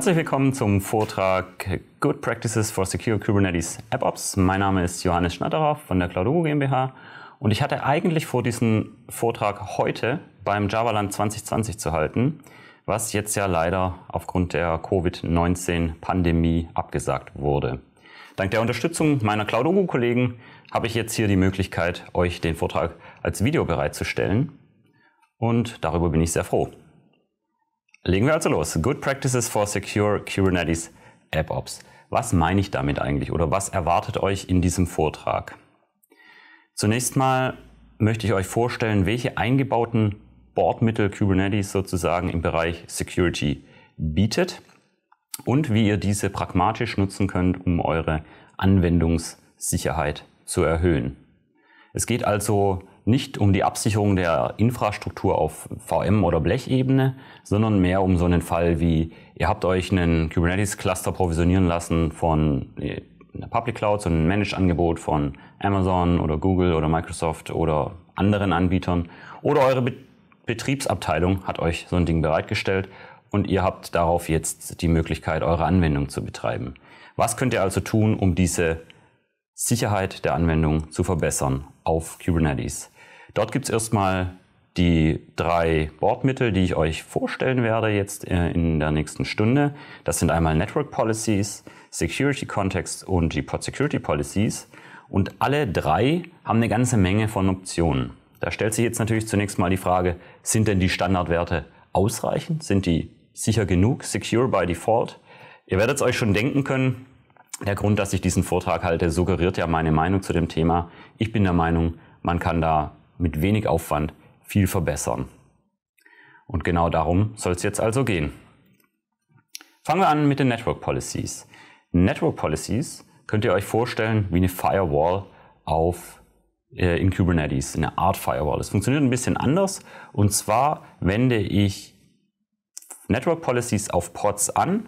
Herzlich willkommen zum Vortrag Good Practices for Secure Kubernetes AppOps. Mein Name ist Johannes Schnatterer von der CloudUgo GmbH und ich hatte eigentlich vor, diesen Vortrag heute beim Javaland 2020 zu halten, was jetzt ja leider aufgrund der Covid-19-Pandemie abgesagt wurde. Dank der Unterstützung meiner cloudugo kollegen habe ich jetzt hier die Möglichkeit, euch den Vortrag als Video bereitzustellen und darüber bin ich sehr froh. Legen wir also los. Good Practices for Secure Kubernetes App Ops. Was meine ich damit eigentlich oder was erwartet euch in diesem Vortrag? Zunächst mal möchte ich euch vorstellen, welche eingebauten Bordmittel Kubernetes sozusagen im Bereich Security bietet und wie ihr diese pragmatisch nutzen könnt, um eure Anwendungssicherheit zu erhöhen. Es geht also nicht um die Absicherung der Infrastruktur auf VM- oder Blechebene, sondern mehr um so einen Fall wie, ihr habt euch einen Kubernetes-Cluster provisionieren lassen von äh, einer Public Cloud, so ein Managed-Angebot von Amazon oder Google oder Microsoft oder anderen Anbietern oder eure Be Betriebsabteilung hat euch so ein Ding bereitgestellt und ihr habt darauf jetzt die Möglichkeit, eure Anwendung zu betreiben. Was könnt ihr also tun, um diese Sicherheit der Anwendung zu verbessern auf Kubernetes. Dort gibt es erstmal die drei Bordmittel, die ich euch vorstellen werde jetzt äh, in der nächsten Stunde. Das sind einmal Network Policies, Security Context und die Pod Security Policies. Und alle drei haben eine ganze Menge von Optionen. Da stellt sich jetzt natürlich zunächst mal die Frage, sind denn die Standardwerte ausreichend? Sind die sicher genug? Secure by Default? Ihr werdet es euch schon denken können, der Grund, dass ich diesen Vortrag halte, suggeriert ja meine Meinung zu dem Thema. Ich bin der Meinung, man kann da mit wenig Aufwand viel verbessern. Und genau darum soll es jetzt also gehen. Fangen wir an mit den Network Policies. Network Policies könnt ihr euch vorstellen wie eine Firewall auf, äh, in Kubernetes, eine Art Firewall. Es funktioniert ein bisschen anders. Und zwar wende ich Network Policies auf Pods an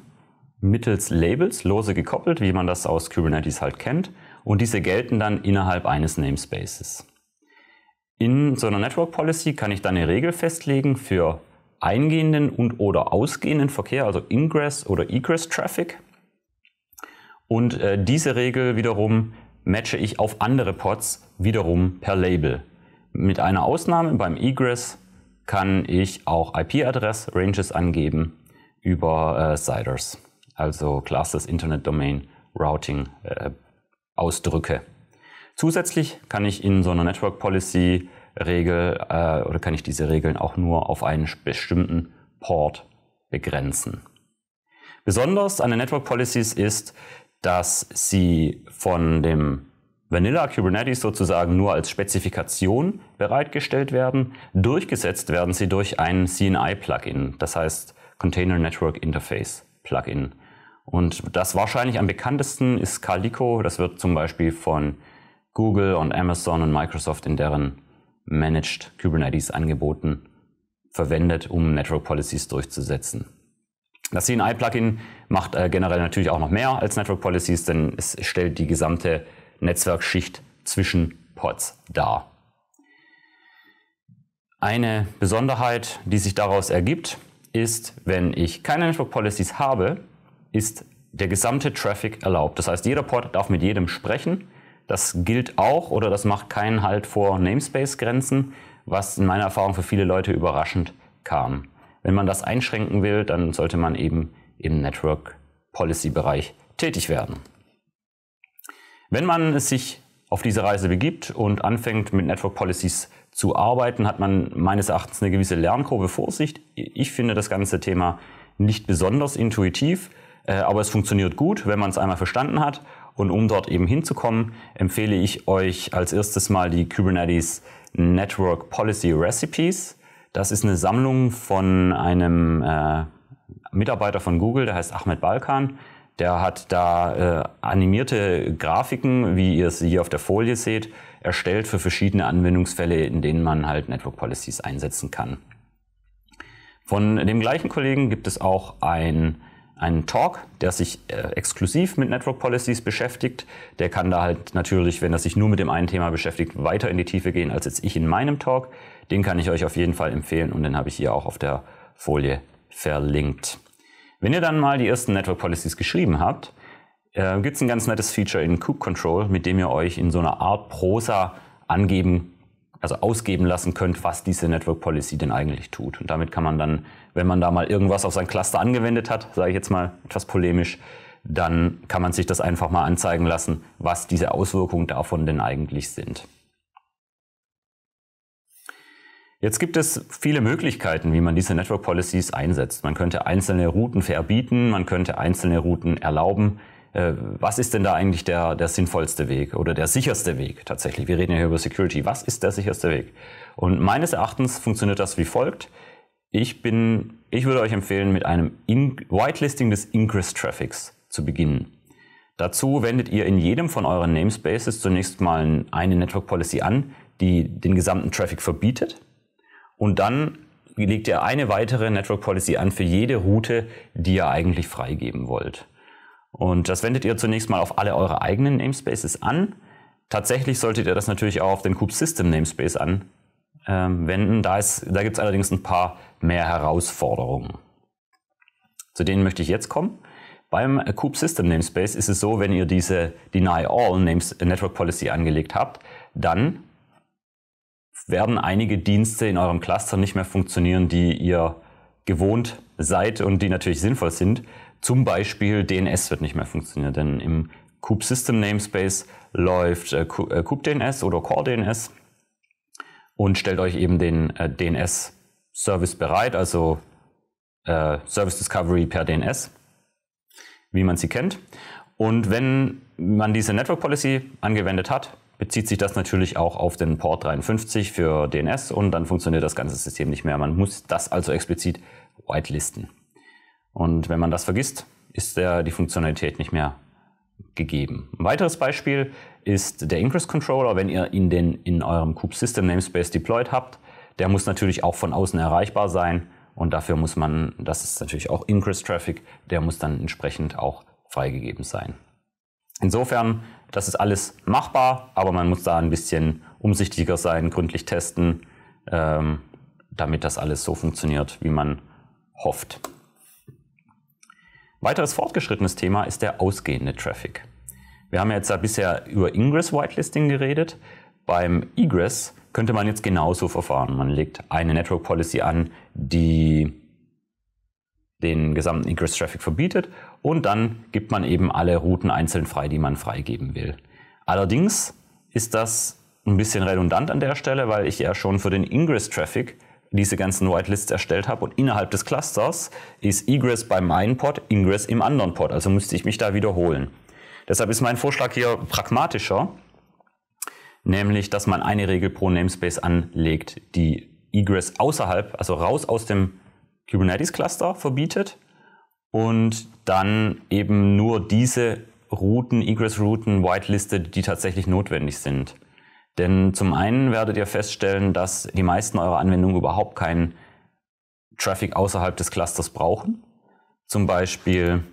mittels Labels lose gekoppelt, wie man das aus Kubernetes halt kennt, und diese gelten dann innerhalb eines Namespaces. In so einer Network Policy kann ich dann eine Regel festlegen für eingehenden und oder ausgehenden Verkehr, also Ingress oder Egress Traffic. Und äh, diese Regel wiederum matche ich auf andere Pods wiederum per Label. Mit einer Ausnahme beim Egress kann ich auch IP-Adress-Ranges angeben über äh, Ciders also Classes Internet Domain Routing äh, ausdrücke. Zusätzlich kann ich in so einer Network Policy Regel äh, oder kann ich diese Regeln auch nur auf einen bestimmten Port begrenzen. Besonders an den Network Policies ist, dass sie von dem Vanilla Kubernetes sozusagen nur als Spezifikation bereitgestellt werden. Durchgesetzt werden sie durch ein CNI-Plugin, das heißt Container Network Interface Plugin. Und das wahrscheinlich am bekanntesten ist Calico. Das wird zum Beispiel von Google und Amazon und Microsoft in deren Managed Kubernetes angeboten verwendet, um Network Policies durchzusetzen. Das CNI-Plugin macht äh, generell natürlich auch noch mehr als Network Policies, denn es stellt die gesamte Netzwerkschicht zwischen Pods dar. Eine Besonderheit, die sich daraus ergibt, ist, wenn ich keine Network Policies habe, ist der gesamte Traffic erlaubt. Das heißt, jeder Port darf mit jedem sprechen. Das gilt auch oder das macht keinen Halt vor Namespace-Grenzen, was in meiner Erfahrung für viele Leute überraschend kam. Wenn man das einschränken will, dann sollte man eben im Network Policy Bereich tätig werden. Wenn man sich auf diese Reise begibt und anfängt mit Network Policies zu arbeiten, hat man meines Erachtens eine gewisse Lernkurve Vorsicht. Ich finde das ganze Thema nicht besonders intuitiv. Äh, aber es funktioniert gut, wenn man es einmal verstanden hat. Und um dort eben hinzukommen, empfehle ich euch als erstes mal die Kubernetes Network Policy Recipes. Das ist eine Sammlung von einem äh, Mitarbeiter von Google, der heißt Ahmed Balkan. Der hat da äh, animierte Grafiken, wie ihr sie hier auf der Folie seht, erstellt für verschiedene Anwendungsfälle, in denen man halt Network Policies einsetzen kann. Von dem gleichen Kollegen gibt es auch ein einen Talk, der sich äh, exklusiv mit Network Policies beschäftigt. Der kann da halt natürlich, wenn er sich nur mit dem einen Thema beschäftigt, weiter in die Tiefe gehen als jetzt ich in meinem Talk. Den kann ich euch auf jeden Fall empfehlen und den habe ich hier auch auf der Folie verlinkt. Wenn ihr dann mal die ersten Network Policies geschrieben habt, äh, gibt es ein ganz nettes Feature in Cook Control, mit dem ihr euch in so einer Art Prosa angeben, also ausgeben lassen könnt, was diese Network Policy denn eigentlich tut. Und damit kann man dann wenn man da mal irgendwas auf sein Cluster angewendet hat, sage ich jetzt mal etwas polemisch, dann kann man sich das einfach mal anzeigen lassen, was diese Auswirkungen davon denn eigentlich sind. Jetzt gibt es viele Möglichkeiten, wie man diese Network Policies einsetzt. Man könnte einzelne Routen verbieten, man könnte einzelne Routen erlauben. Äh, was ist denn da eigentlich der, der sinnvollste Weg oder der sicherste Weg tatsächlich? Wir reden ja hier über Security. Was ist der sicherste Weg? Und meines Erachtens funktioniert das wie folgt. Ich bin, ich würde euch empfehlen, mit einem In Whitelisting des Ingress-Traffics zu beginnen. Dazu wendet ihr in jedem von euren Namespaces zunächst mal eine Network Policy an, die den gesamten Traffic verbietet. Und dann legt ihr eine weitere Network Policy an für jede Route, die ihr eigentlich freigeben wollt. Und das wendet ihr zunächst mal auf alle eure eigenen Namespaces an. Tatsächlich solltet ihr das natürlich auch auf den Kube System Namespace an, ähm, wenden. Da, da gibt es allerdings ein paar mehr Herausforderungen. Zu denen möchte ich jetzt kommen. Beim Kube System Namespace ist es so, wenn ihr diese Deny All Names Network Policy angelegt habt, dann werden einige Dienste in eurem Cluster nicht mehr funktionieren, die ihr gewohnt seid und die natürlich sinnvoll sind. Zum Beispiel DNS wird nicht mehr funktionieren, denn im Kube System Namespace läuft äh, Kube äh, DNS oder Core DNS und stellt euch eben den äh, DNS-Service bereit, also äh, Service Discovery per DNS, wie man sie kennt. Und wenn man diese Network Policy angewendet hat, bezieht sich das natürlich auch auf den Port 53 für DNS und dann funktioniert das ganze System nicht mehr. Man muss das also explizit whitelisten. Und wenn man das vergisst, ist der, die Funktionalität nicht mehr gegeben. Ein weiteres Beispiel ist der Ingress Controller, wenn ihr ihn denn in eurem Kube System Namespace deployed habt. Der muss natürlich auch von außen erreichbar sein und dafür muss man, das ist natürlich auch Ingress Traffic, der muss dann entsprechend auch freigegeben sein. Insofern, das ist alles machbar, aber man muss da ein bisschen umsichtiger sein, gründlich testen, ähm, damit das alles so funktioniert, wie man hofft. Weiteres fortgeschrittenes Thema ist der ausgehende Traffic. Wir haben ja jetzt bisher über Ingress Whitelisting geredet. Beim Egress könnte man jetzt genauso verfahren. Man legt eine Network Policy an, die den gesamten Ingress Traffic verbietet und dann gibt man eben alle Routen einzeln frei, die man freigeben will. Allerdings ist das ein bisschen redundant an der Stelle, weil ich ja schon für den Ingress Traffic diese ganzen Whitelists erstellt habe. Und innerhalb des Clusters ist Egress bei meinem Pod, Ingress im anderen Pod. Also müsste ich mich da wiederholen. Deshalb ist mein Vorschlag hier pragmatischer, nämlich, dass man eine Regel pro Namespace anlegt, die Egress außerhalb, also raus aus dem Kubernetes-Cluster verbietet und dann eben nur diese Routen, Egress-Routen whitelistet, die tatsächlich notwendig sind. Denn zum einen werdet ihr feststellen, dass die meisten eurer Anwendungen überhaupt keinen Traffic außerhalb des Clusters brauchen. Zum Beispiel,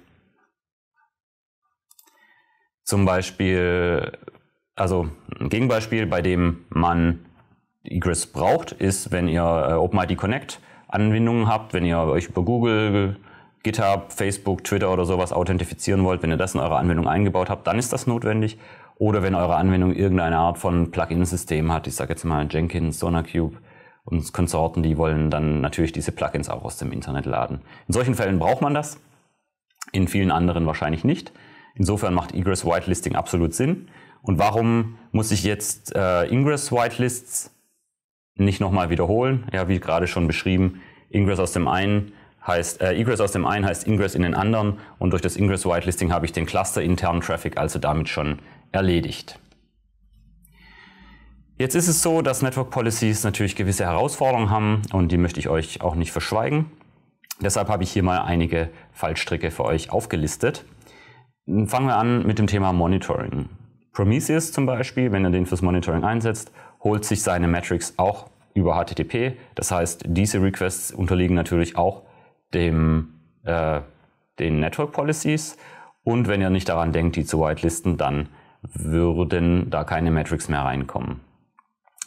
zum Beispiel, also ein Gegenbeispiel, bei dem man Egress braucht, ist, wenn ihr äh, OpenID Connect Anwendungen habt, wenn ihr euch über Google, GitHub, Facebook, Twitter oder sowas authentifizieren wollt, wenn ihr das in eure Anwendung eingebaut habt, dann ist das notwendig. Oder wenn eure Anwendung irgendeine Art von Plugin-System hat, ich sage jetzt mal Jenkins, SonarCube und Konsorten, die wollen dann natürlich diese Plugins auch aus dem Internet laden. In solchen Fällen braucht man das, in vielen anderen wahrscheinlich nicht. Insofern macht Egress Whitelisting absolut Sinn. Und warum muss ich jetzt äh, Ingress Whitelists nicht nochmal wiederholen? Ja, wie gerade schon beschrieben, Ingress aus dem einen heißt äh, Egress aus dem einen heißt Ingress in den anderen und durch das Ingress Whitelisting habe ich den Cluster internen Traffic also damit schon erledigt. Jetzt ist es so, dass Network Policies natürlich gewisse Herausforderungen haben und die möchte ich euch auch nicht verschweigen. Deshalb habe ich hier mal einige Fallstricke für euch aufgelistet. Fangen wir an mit dem Thema Monitoring. Prometheus zum Beispiel, wenn er den fürs Monitoring einsetzt, holt sich seine Metrics auch über HTTP. Das heißt, diese Requests unterliegen natürlich auch dem, äh, den Network Policies. Und wenn ihr nicht daran denkt, die zu whitelisten, dann würden da keine Metrics mehr reinkommen.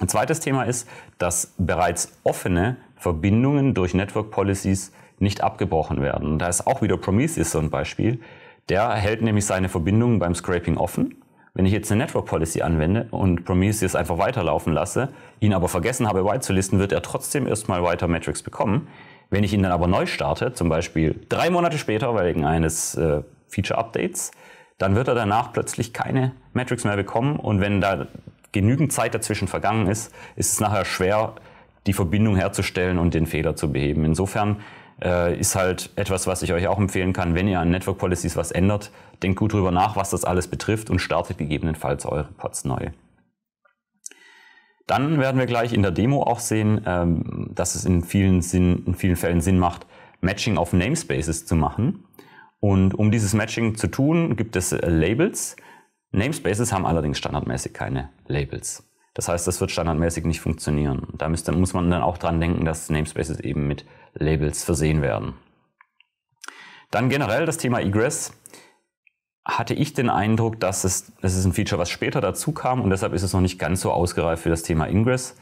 Ein zweites Thema ist, dass bereits offene Verbindungen durch Network Policies nicht abgebrochen werden. da ist auch wieder Prometheus so ein Beispiel. Der hält nämlich seine Verbindungen beim Scraping offen. Wenn ich jetzt eine Network Policy anwende und Prometheus einfach weiterlaufen lasse, ihn aber vergessen habe beizulisten, wird er trotzdem erstmal weiter Metrics bekommen. Wenn ich ihn dann aber neu starte, zum Beispiel drei Monate später wegen eines äh, Feature Updates, dann wird er danach plötzlich keine Metrics mehr bekommen. Und wenn da genügend Zeit dazwischen vergangen ist, ist es nachher schwer, die Verbindung herzustellen und den Fehler zu beheben. Insofern äh, ist halt etwas, was ich euch auch empfehlen kann, wenn ihr an Network Policies was ändert, denkt gut darüber nach, was das alles betrifft und startet gegebenenfalls eure Pods neu. Dann werden wir gleich in der Demo auch sehen, ähm, dass es in vielen, Sinn, in vielen Fällen Sinn macht, Matching auf Namespaces zu machen. Und um dieses Matching zu tun, gibt es äh, Labels. Namespaces haben allerdings standardmäßig keine Labels. Das heißt, das wird standardmäßig nicht funktionieren. Da müsste, muss man dann auch dran denken, dass Namespaces eben mit Labels versehen werden. Dann generell das Thema Egress. Hatte ich den Eindruck, dass es, es ist ein Feature, was später dazu kam und deshalb ist es noch nicht ganz so ausgereift für das Thema Ingress.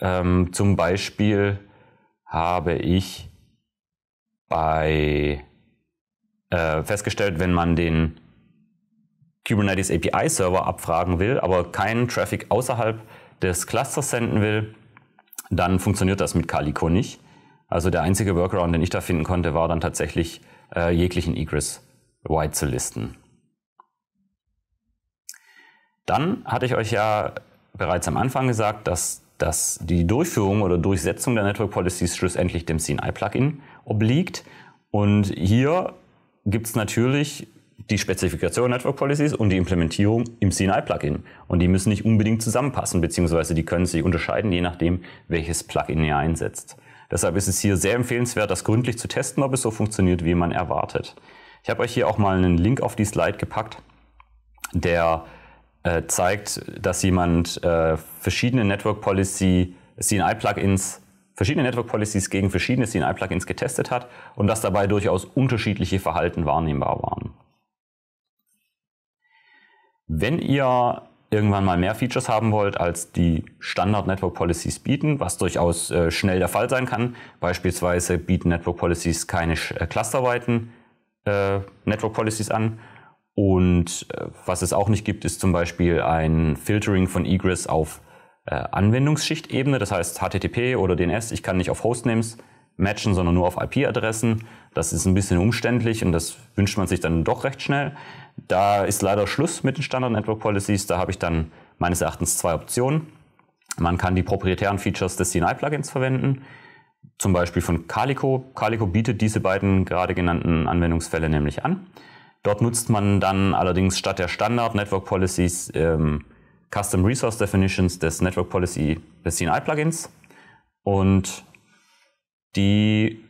Ähm, zum Beispiel habe ich bei äh, festgestellt, wenn man den Kubernetes API Server abfragen will, aber keinen Traffic außerhalb des Clusters senden will, dann funktioniert das mit Calico nicht. Also der einzige Workaround, den ich da finden konnte, war dann tatsächlich äh, jeglichen Egress wide zu listen. Dann hatte ich euch ja bereits am Anfang gesagt, dass, dass die Durchführung oder Durchsetzung der Network Policies schlussendlich dem CNI-Plugin obliegt. Und hier gibt es natürlich die Spezifikation Network Policies und die Implementierung im CNI-Plugin. Und die müssen nicht unbedingt zusammenpassen, beziehungsweise die können sich unterscheiden, je nachdem, welches Plugin ihr einsetzt. Deshalb ist es hier sehr empfehlenswert, das gründlich zu testen, ob es so funktioniert, wie man erwartet. Ich habe euch hier auch mal einen Link auf die Slide gepackt, der äh, zeigt, dass jemand äh, verschiedene Network Policy CNI-Plugins verschiedene Network Policies gegen verschiedene CNI-Plugins getestet hat und dass dabei durchaus unterschiedliche Verhalten wahrnehmbar waren. Wenn ihr irgendwann mal mehr Features haben wollt, als die Standard Network Policies bieten, was durchaus äh, schnell der Fall sein kann. Beispielsweise bieten Network Policies keine äh, clusterweiten äh, Network Policies an. Und äh, was es auch nicht gibt, ist zum Beispiel ein Filtering von Egress auf äh, Anwendungsschichtebene, das heißt HTTP oder DNS. Ich kann nicht auf Hostnames matchen, sondern nur auf IP-Adressen. Das ist ein bisschen umständlich und das wünscht man sich dann doch recht schnell. Da ist leider Schluss mit den Standard Network Policies. Da habe ich dann meines Erachtens zwei Optionen. Man kann die proprietären Features des CNI-Plugins verwenden, zum Beispiel von Calico. Calico bietet diese beiden gerade genannten Anwendungsfälle nämlich an. Dort nutzt man dann allerdings statt der Standard Network Policies ähm, Custom Resource Definitions des Network Policy des CNI Plugins und die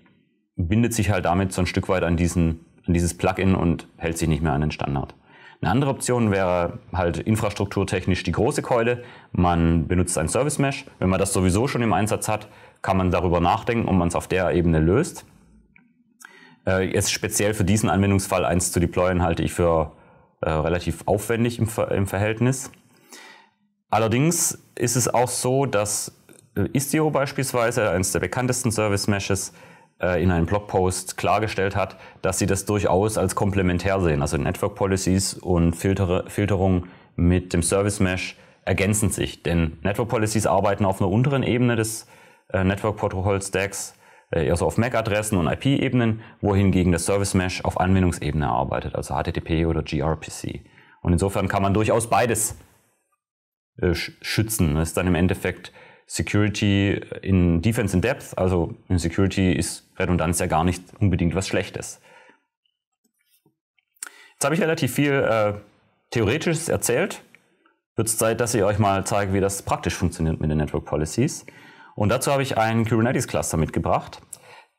bindet sich halt damit so ein Stück weit an, diesen, an dieses Plugin und hält sich nicht mehr an den Standard. Eine andere Option wäre halt infrastrukturtechnisch die große Keule. Man benutzt ein Service Mesh. Wenn man das sowieso schon im Einsatz hat, kann man darüber nachdenken, ob man es auf der Ebene löst. Äh, jetzt speziell für diesen Anwendungsfall eins zu deployen, halte ich für äh, relativ aufwendig im, Ver im Verhältnis. Allerdings ist es auch so, dass äh, Istio beispielsweise, eines der bekanntesten Service-Meshes, äh, in einem Blogpost klargestellt hat, dass sie das durchaus als komplementär sehen. Also Network Policies und Filter Filterung mit dem Service Mesh ergänzen sich. Denn Network Policies arbeiten auf einer unteren Ebene des äh, Network Protocol Stacks, also auf MAC-Adressen und IP-Ebenen, wohingegen das Service Mesh auf Anwendungsebene arbeitet, also HTTP oder gRPC. Und insofern kann man durchaus beides äh, schützen. Das ist dann im Endeffekt Security in Defense in Depth, also in Security ist Redundanz ja gar nicht unbedingt was Schlechtes. Jetzt habe ich relativ viel äh, Theoretisches erzählt. Wird es Zeit, dass ich euch mal zeige, wie das praktisch funktioniert mit den Network Policies. Und dazu habe ich einen Kubernetes-Cluster mitgebracht.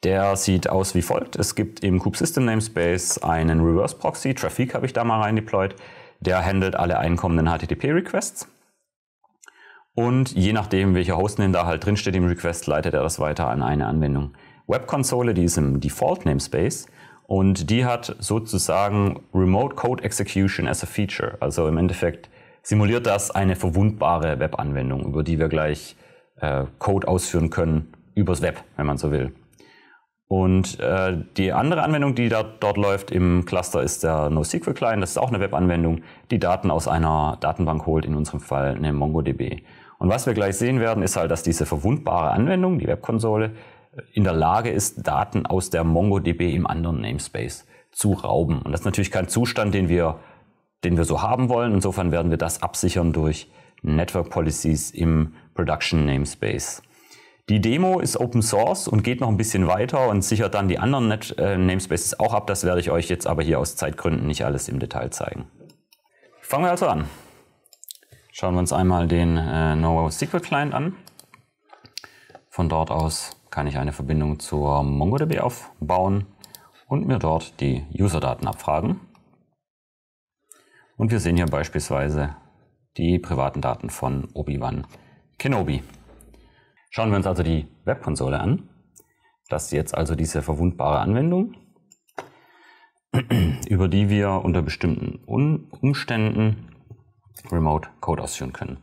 Der sieht aus wie folgt. Es gibt im Kube System Namespace einen Reverse Proxy, Traffic habe ich da mal rein deployed. Der handelt alle einkommenden HTTP-Requests. Und je nachdem, welcher Hostname da halt drinsteht im Request, leitet er das weiter an eine Anwendung. Webkonsole, die ist im Default Namespace und die hat sozusagen Remote Code Execution as a Feature. Also im Endeffekt simuliert das eine verwundbare Webanwendung, über die wir gleich äh, Code ausführen können, übers Web, wenn man so will. Und äh, die andere Anwendung, die da, dort läuft im Cluster, ist der NoSQL Client. Das ist auch eine Webanwendung, die Daten aus einer Datenbank holt, in unserem Fall eine MongoDB. Und was wir gleich sehen werden, ist halt, dass diese verwundbare Anwendung, die Webkonsole, in der Lage ist, Daten aus der MongoDB im anderen Namespace zu rauben. Und das ist natürlich kein Zustand, den wir, den wir so haben wollen. Insofern werden wir das absichern durch Network Policies im Production Namespace. Die Demo ist Open Source und geht noch ein bisschen weiter und sichert dann die anderen Net äh, Namespaces auch ab. Das werde ich euch jetzt aber hier aus Zeitgründen nicht alles im Detail zeigen. Fangen wir also an. Schauen wir uns einmal den äh, NoSQL Client an. Von dort aus kann ich eine Verbindung zur MongoDB aufbauen und mir dort die User-Daten abfragen. Und wir sehen hier beispielsweise die privaten Daten von Obi-Wan Kenobi. Schauen wir uns also die Webkonsole an. Das ist jetzt also diese verwundbare Anwendung, über die wir unter bestimmten Umständen Remote Code ausführen können.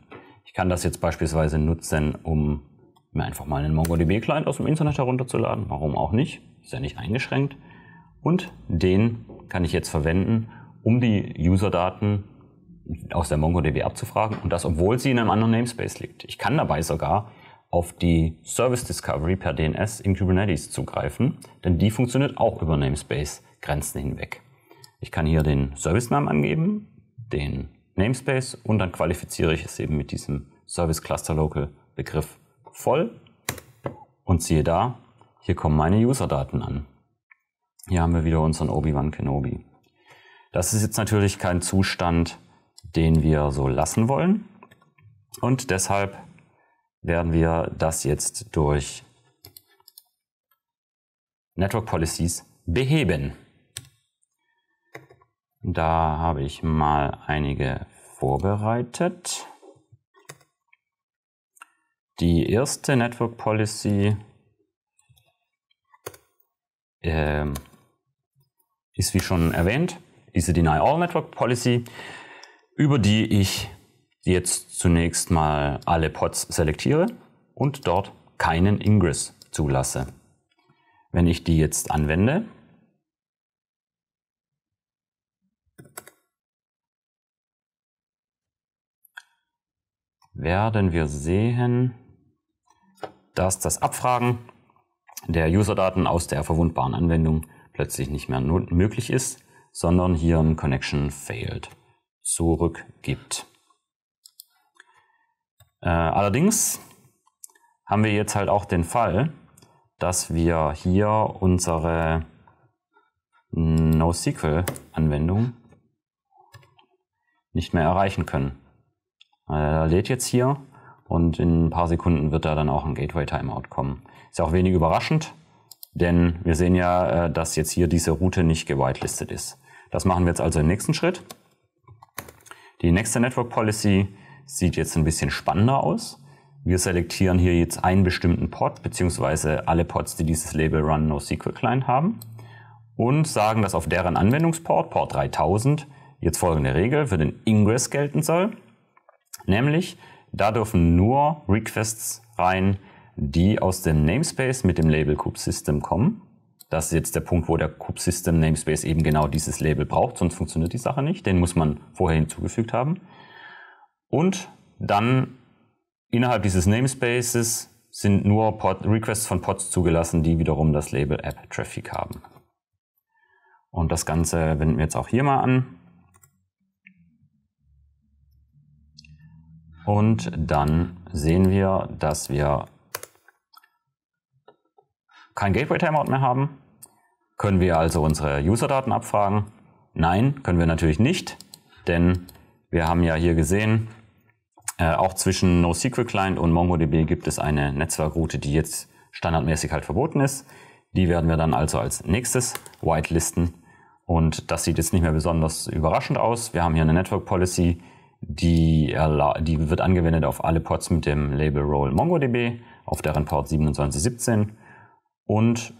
Ich kann das jetzt beispielsweise nutzen, um mir einfach mal einen MongoDB-Client aus dem Internet herunterzuladen. Warum auch nicht? Ist ja nicht eingeschränkt. Und den kann ich jetzt verwenden, um die User-Daten aus der MongoDB abzufragen. Und das, obwohl sie in einem anderen Namespace liegt. Ich kann dabei sogar auf die Service Discovery per DNS in Kubernetes zugreifen, denn die funktioniert auch über Namespace-Grenzen hinweg. Ich kann hier den Servicenamen angeben, den Namespace und dann qualifiziere ich es eben mit diesem Service Cluster Local Begriff voll. Und siehe da, hier kommen meine User-Daten an. Hier haben wir wieder unseren Obi-Wan Kenobi. Das ist jetzt natürlich kein Zustand, den wir so lassen wollen. Und deshalb werden wir das jetzt durch Network Policies beheben. Da habe ich mal einige vorbereitet. Die erste Network Policy äh, ist, wie schon erwähnt, diese Deny All Network Policy, über die ich jetzt zunächst mal alle Pods selektiere und dort keinen Ingress zulasse. Wenn ich die jetzt anwende, werden wir sehen, dass das Abfragen der Userdaten aus der verwundbaren Anwendung plötzlich nicht mehr möglich ist, sondern hier ein Connection failed zurückgibt. Äh, allerdings haben wir jetzt halt auch den Fall, dass wir hier unsere NoSQL-Anwendung nicht mehr erreichen können. Er äh, lädt jetzt hier und in ein paar Sekunden wird da dann auch ein Gateway-Timeout kommen. Ist ja auch wenig überraschend, denn wir sehen ja, äh, dass jetzt hier diese Route nicht gewitelistet ist. Das machen wir jetzt also im nächsten Schritt. Die nächste Network Policy sieht jetzt ein bisschen spannender aus. Wir selektieren hier jetzt einen bestimmten Pod, beziehungsweise alle Pods, die dieses Label Run NoSQL Client haben und sagen, dass auf deren Anwendungsport, Port 3000, jetzt folgende Regel für den Ingress gelten soll. Nämlich, da dürfen nur Requests rein, die aus dem Namespace mit dem Label kubesystem kommen. Das ist jetzt der Punkt, wo der kubesystem Namespace eben genau dieses Label braucht, sonst funktioniert die Sache nicht. Den muss man vorher hinzugefügt haben. Und dann innerhalb dieses Namespaces sind nur Pod Requests von Pods zugelassen, die wiederum das Label App Traffic haben. Und das Ganze wenden wir jetzt auch hier mal an. Und dann sehen wir, dass wir kein Gateway Timeout mehr haben. Können wir also unsere User-Daten abfragen? Nein, können wir natürlich nicht, denn wir haben ja hier gesehen, äh, auch zwischen NoSQL Client und MongoDB gibt es eine Netzwerkroute, die jetzt standardmäßig halt verboten ist. Die werden wir dann also als nächstes whitelisten. Und das sieht jetzt nicht mehr besonders überraschend aus. Wir haben hier eine Network Policy, die, die wird angewendet auf alle Pods mit dem Label Role MongoDB, auf deren Port 2717 und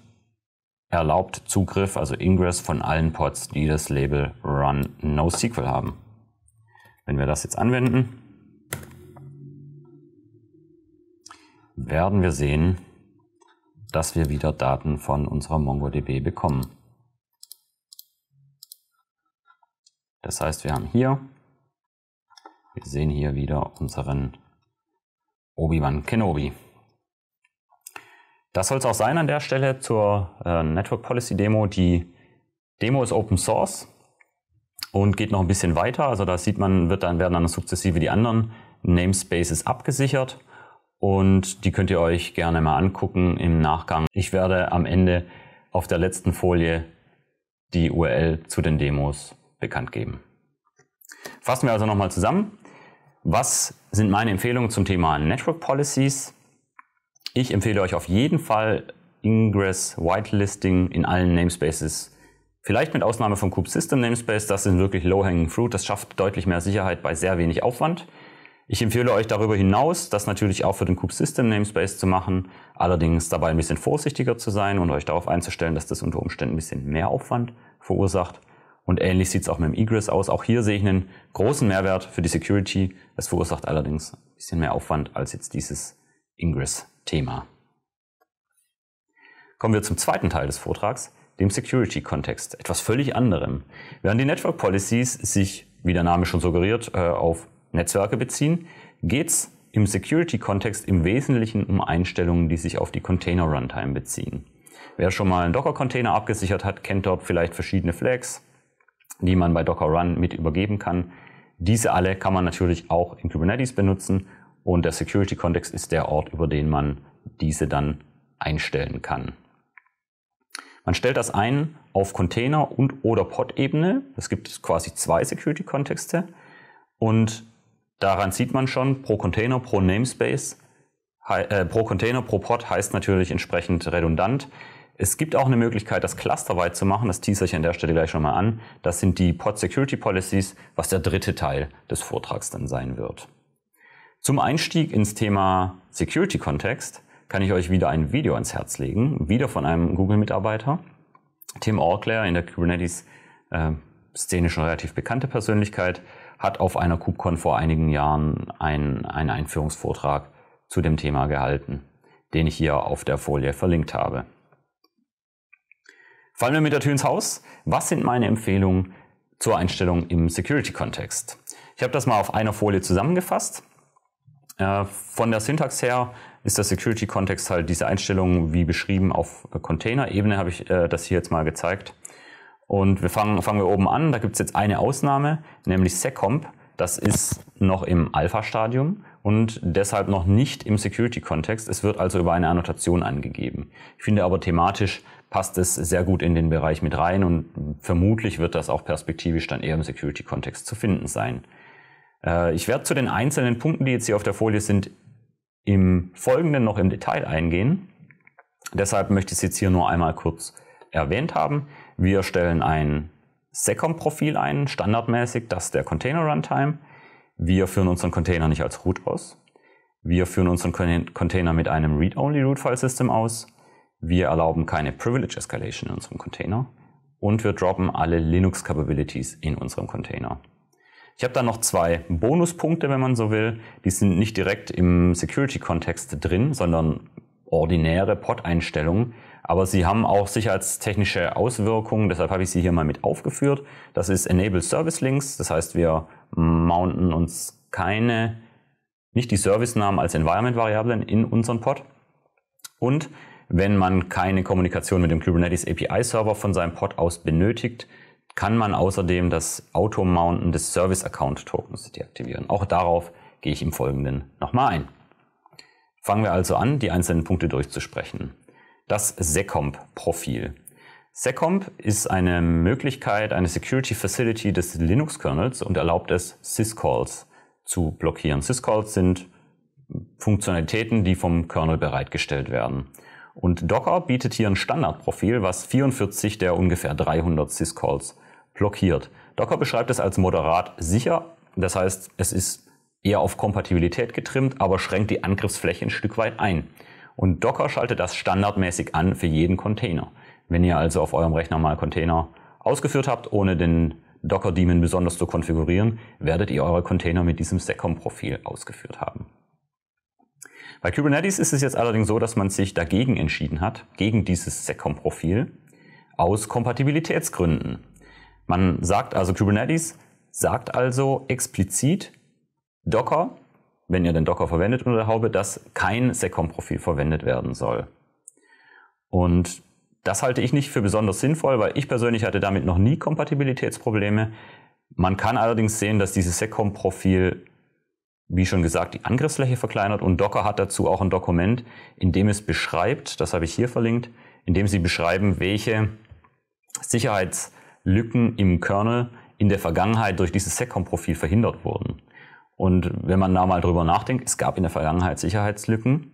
erlaubt Zugriff, also Ingress von allen Pods, die das Label Run NoSQL haben. Wenn wir das jetzt anwenden, werden wir sehen, dass wir wieder Daten von unserer MongoDB bekommen. Das heißt, wir haben hier wir sehen hier wieder unseren Obi-Wan Kenobi. Das soll es auch sein an der Stelle zur äh, Network Policy Demo. Die Demo ist Open Source und geht noch ein bisschen weiter. Also da sieht man, wird dann, werden dann sukzessive die anderen Namespaces abgesichert und die könnt ihr euch gerne mal angucken im Nachgang. Ich werde am Ende auf der letzten Folie die URL zu den Demos bekannt geben. Fassen wir also nochmal zusammen. Was sind meine Empfehlungen zum Thema Network Policies? Ich empfehle euch auf jeden Fall Ingress Whitelisting in allen Namespaces. Vielleicht mit Ausnahme von System Namespace, das ist wirklich low-hanging fruit, das schafft deutlich mehr Sicherheit bei sehr wenig Aufwand. Ich empfehle euch darüber hinaus, das natürlich auch für den Kube System Namespace zu machen, allerdings dabei ein bisschen vorsichtiger zu sein und euch darauf einzustellen, dass das unter Umständen ein bisschen mehr Aufwand verursacht. Und ähnlich sieht es auch mit dem Egress aus. Auch hier sehe ich einen großen Mehrwert für die Security. Es verursacht allerdings ein bisschen mehr Aufwand als jetzt dieses Ingress-Thema. Kommen wir zum zweiten Teil des Vortrags, dem Security-Kontext. Etwas völlig anderem. Während die Network Policies sich, wie der Name schon suggeriert, äh, auf Netzwerke beziehen, geht es im Security-Kontext im Wesentlichen um Einstellungen, die sich auf die Container-Runtime beziehen. Wer schon mal einen Docker-Container abgesichert hat, kennt dort vielleicht verschiedene Flags, die man bei Docker Run mit übergeben kann. Diese alle kann man natürlich auch in Kubernetes benutzen und der Security-Kontext ist der Ort, über den man diese dann einstellen kann. Man stellt das ein auf Container- und oder Pod-Ebene. Es gibt quasi zwei Security-Kontexte und daran sieht man schon, pro Container, pro Namespace, äh, pro Container, pro Pod heißt natürlich entsprechend redundant. Es gibt auch eine Möglichkeit, das clusterweit zu machen. Das teaser ich an der Stelle gleich schon mal an. Das sind die Pod Security Policies, was der dritte Teil des Vortrags dann sein wird. Zum Einstieg ins Thema Security-Kontext kann ich euch wieder ein Video ans Herz legen, wieder von einem Google-Mitarbeiter. Tim Orclair in der Kubernetes-Szene äh, schon relativ bekannte Persönlichkeit, hat auf einer KubeCon vor einigen Jahren ein, einen Einführungsvortrag zu dem Thema gehalten, den ich hier auf der Folie verlinkt habe. Fallen wir mit der Tür ins Haus? Was sind meine Empfehlungen zur Einstellung im Security-Kontext? Ich habe das mal auf einer Folie zusammengefasst. Äh, von der Syntax her ist der Security-Kontext halt diese Einstellung, wie beschrieben auf Container-Ebene, habe ich äh, das hier jetzt mal gezeigt. Und wir fangen, fangen wir oben an. Da gibt es jetzt eine Ausnahme, nämlich SecComp. Das ist noch im Alpha-Stadium und deshalb noch nicht im Security-Kontext. Es wird also über eine Annotation angegeben. Ich finde aber thematisch passt es sehr gut in den Bereich mit rein und vermutlich wird das auch perspektivisch dann eher im Security-Kontext zu finden sein. Äh, ich werde zu den einzelnen Punkten, die jetzt hier auf der Folie sind, im Folgenden noch im Detail eingehen. Deshalb möchte ich es jetzt hier nur einmal kurz erwähnt haben. Wir stellen ein SECOM-Profil ein, standardmäßig, das der Container-Runtime. Wir führen unseren Container nicht als Root aus. Wir führen unseren Container mit einem Read-Only-Root-File-System aus wir erlauben keine Privilege Escalation in unserem Container und wir droppen alle Linux Capabilities in unserem Container. Ich habe da noch zwei Bonuspunkte, wenn man so will. Die sind nicht direkt im Security-Kontext drin, sondern ordinäre Pod-Einstellungen. Aber sie haben auch sicherheitstechnische Auswirkungen, deshalb habe ich sie hier mal mit aufgeführt. Das ist Enable Service Links, das heißt, wir mounten uns keine, nicht die Service-Namen als Environment-Variablen in unseren Pod. Und wenn man keine Kommunikation mit dem Kubernetes API Server von seinem Pod aus benötigt, kann man außerdem das Auto-Mounten des Service Account Tokens deaktivieren. Auch darauf gehe ich im Folgenden nochmal ein. Fangen wir also an, die einzelnen Punkte durchzusprechen. Das Secomp-Profil. Secomp ist eine Möglichkeit, eine Security Facility des Linux-Kernels und erlaubt es, Syscalls zu blockieren. Syscalls sind Funktionalitäten, die vom Kernel bereitgestellt werden. Und Docker bietet hier ein Standardprofil, was 44 der ungefähr 300 Syscalls blockiert. Docker beschreibt es als moderat sicher. Das heißt, es ist eher auf Kompatibilität getrimmt, aber schränkt die Angriffsfläche ein Stück weit ein. Und Docker schaltet das standardmäßig an für jeden Container. Wenn ihr also auf eurem Rechner mal Container ausgeführt habt, ohne den docker demon besonders zu konfigurieren, werdet ihr eure Container mit diesem SecOM-Profil ausgeführt haben. Bei Kubernetes ist es jetzt allerdings so, dass man sich dagegen entschieden hat, gegen dieses SECOM-Profil, aus Kompatibilitätsgründen. Man sagt also, Kubernetes sagt also explizit Docker, wenn ihr den Docker verwendet unter der Haube, dass kein SECOM-Profil verwendet werden soll. Und das halte ich nicht für besonders sinnvoll, weil ich persönlich hatte damit noch nie Kompatibilitätsprobleme. Man kann allerdings sehen, dass dieses SECOM-Profil wie schon gesagt, die Angriffsfläche verkleinert und Docker hat dazu auch ein Dokument, in dem es beschreibt, das habe ich hier verlinkt, in dem sie beschreiben, welche Sicherheitslücken im Kernel in der Vergangenheit durch dieses SecCom-Profil verhindert wurden. Und wenn man da mal drüber nachdenkt, es gab in der Vergangenheit Sicherheitslücken,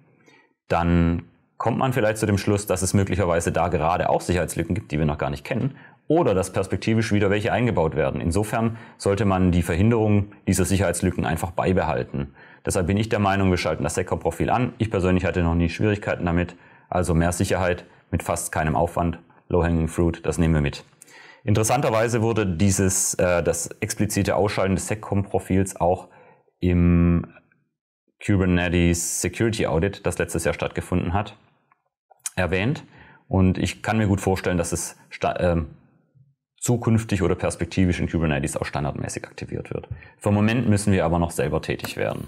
dann kommt man vielleicht zu dem Schluss, dass es möglicherweise da gerade auch Sicherheitslücken gibt, die wir noch gar nicht kennen oder dass perspektivisch wieder welche eingebaut werden. Insofern sollte man die Verhinderung dieser Sicherheitslücken einfach beibehalten. Deshalb bin ich der Meinung, wir schalten das Sektor-Profil an. Ich persönlich hatte noch nie Schwierigkeiten damit. Also mehr Sicherheit mit fast keinem Aufwand. Low-hanging fruit, das nehmen wir mit. Interessanterweise wurde dieses, äh, das explizite Ausschalten des SecCom-Profils auch im Kubernetes Security Audit, das letztes Jahr stattgefunden hat, erwähnt. Und ich kann mir gut vorstellen, dass es äh, zukünftig oder perspektivisch in Kubernetes auch standardmäßig aktiviert wird. Für den Moment müssen wir aber noch selber tätig werden.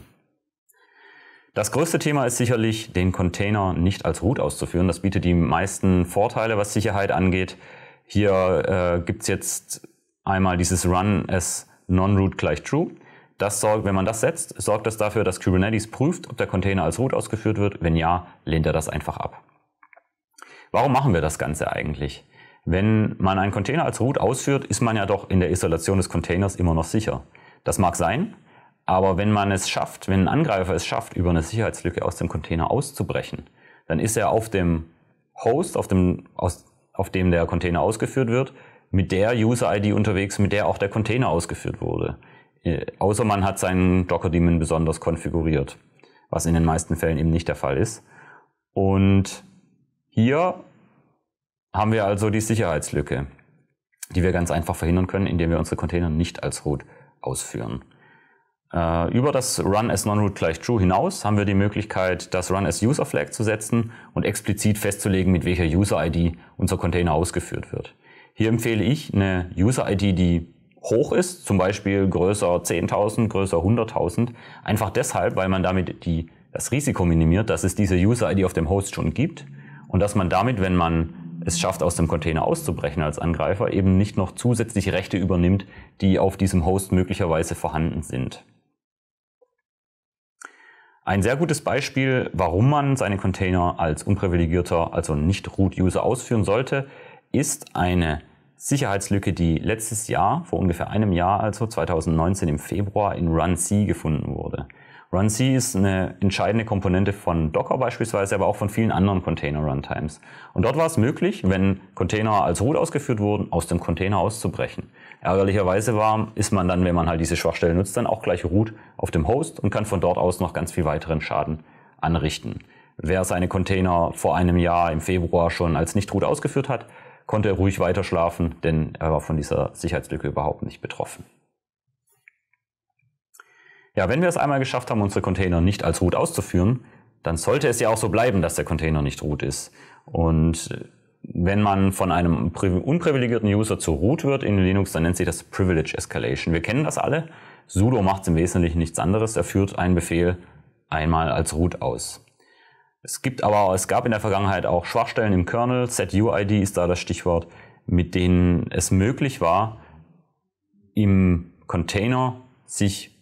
Das größte Thema ist sicherlich, den Container nicht als Root auszuführen. Das bietet die meisten Vorteile, was Sicherheit angeht. Hier äh, es jetzt einmal dieses Run as Non-Root gleich True. Das sorgt, wenn man das setzt, sorgt das dafür, dass Kubernetes prüft, ob der Container als Root ausgeführt wird. Wenn ja, lehnt er das einfach ab. Warum machen wir das Ganze eigentlich? Wenn man einen Container als Root ausführt, ist man ja doch in der Isolation des Containers immer noch sicher. Das mag sein, aber wenn man es schafft, wenn ein Angreifer es schafft, über eine Sicherheitslücke aus dem Container auszubrechen, dann ist er auf dem Host, auf dem, aus, auf dem der Container ausgeführt wird, mit der User-ID unterwegs, mit der auch der Container ausgeführt wurde. Äh, außer man hat seinen docker demon besonders konfiguriert, was in den meisten Fällen eben nicht der Fall ist. Und hier haben wir also die Sicherheitslücke, die wir ganz einfach verhindern können, indem wir unsere Container nicht als Root ausführen. Äh, über das Run as Non-Root gleich True hinaus haben wir die Möglichkeit, das Run as User Flag zu setzen und explizit festzulegen, mit welcher User-ID unser Container ausgeführt wird. Hier empfehle ich eine User-ID, die hoch ist, zum Beispiel größer 10.000, größer 100.000, einfach deshalb, weil man damit die, das Risiko minimiert, dass es diese User-ID auf dem Host schon gibt und dass man damit, wenn man es schafft, aus dem Container auszubrechen als Angreifer, eben nicht noch zusätzliche Rechte übernimmt, die auf diesem Host möglicherweise vorhanden sind. Ein sehr gutes Beispiel, warum man seine Container als unprivilegierter, also nicht Root-User ausführen sollte, ist eine Sicherheitslücke, die letztes Jahr, vor ungefähr einem Jahr, also 2019 im Februar, in Run-C gefunden wurde. Run-C ist eine entscheidende Komponente von Docker beispielsweise, aber auch von vielen anderen Container-Runtimes. Und dort war es möglich, wenn Container als Root ausgeführt wurden, aus dem Container auszubrechen. Ärgerlicherweise war, ist man dann, wenn man halt diese Schwachstelle nutzt, dann auch gleich Root auf dem Host und kann von dort aus noch ganz viel weiteren Schaden anrichten. Wer seine Container vor einem Jahr im Februar schon als Nicht-Root ausgeführt hat, konnte ruhig weiter schlafen, denn er war von dieser Sicherheitslücke überhaupt nicht betroffen. Ja, wenn wir es einmal geschafft haben, unsere Container nicht als Root auszuführen, dann sollte es ja auch so bleiben, dass der Container nicht Root ist. Und äh, wenn man von einem unprivilegierten User zu Root wird in Linux, dann nennt sich das Privilege Escalation. Wir kennen das alle. sudo macht im Wesentlichen nichts anderes. Er führt einen Befehl einmal als Root aus. Es gibt aber, es gab in der Vergangenheit auch Schwachstellen im Kernel. ZUID ist da das Stichwort, mit denen es möglich war, im Container sich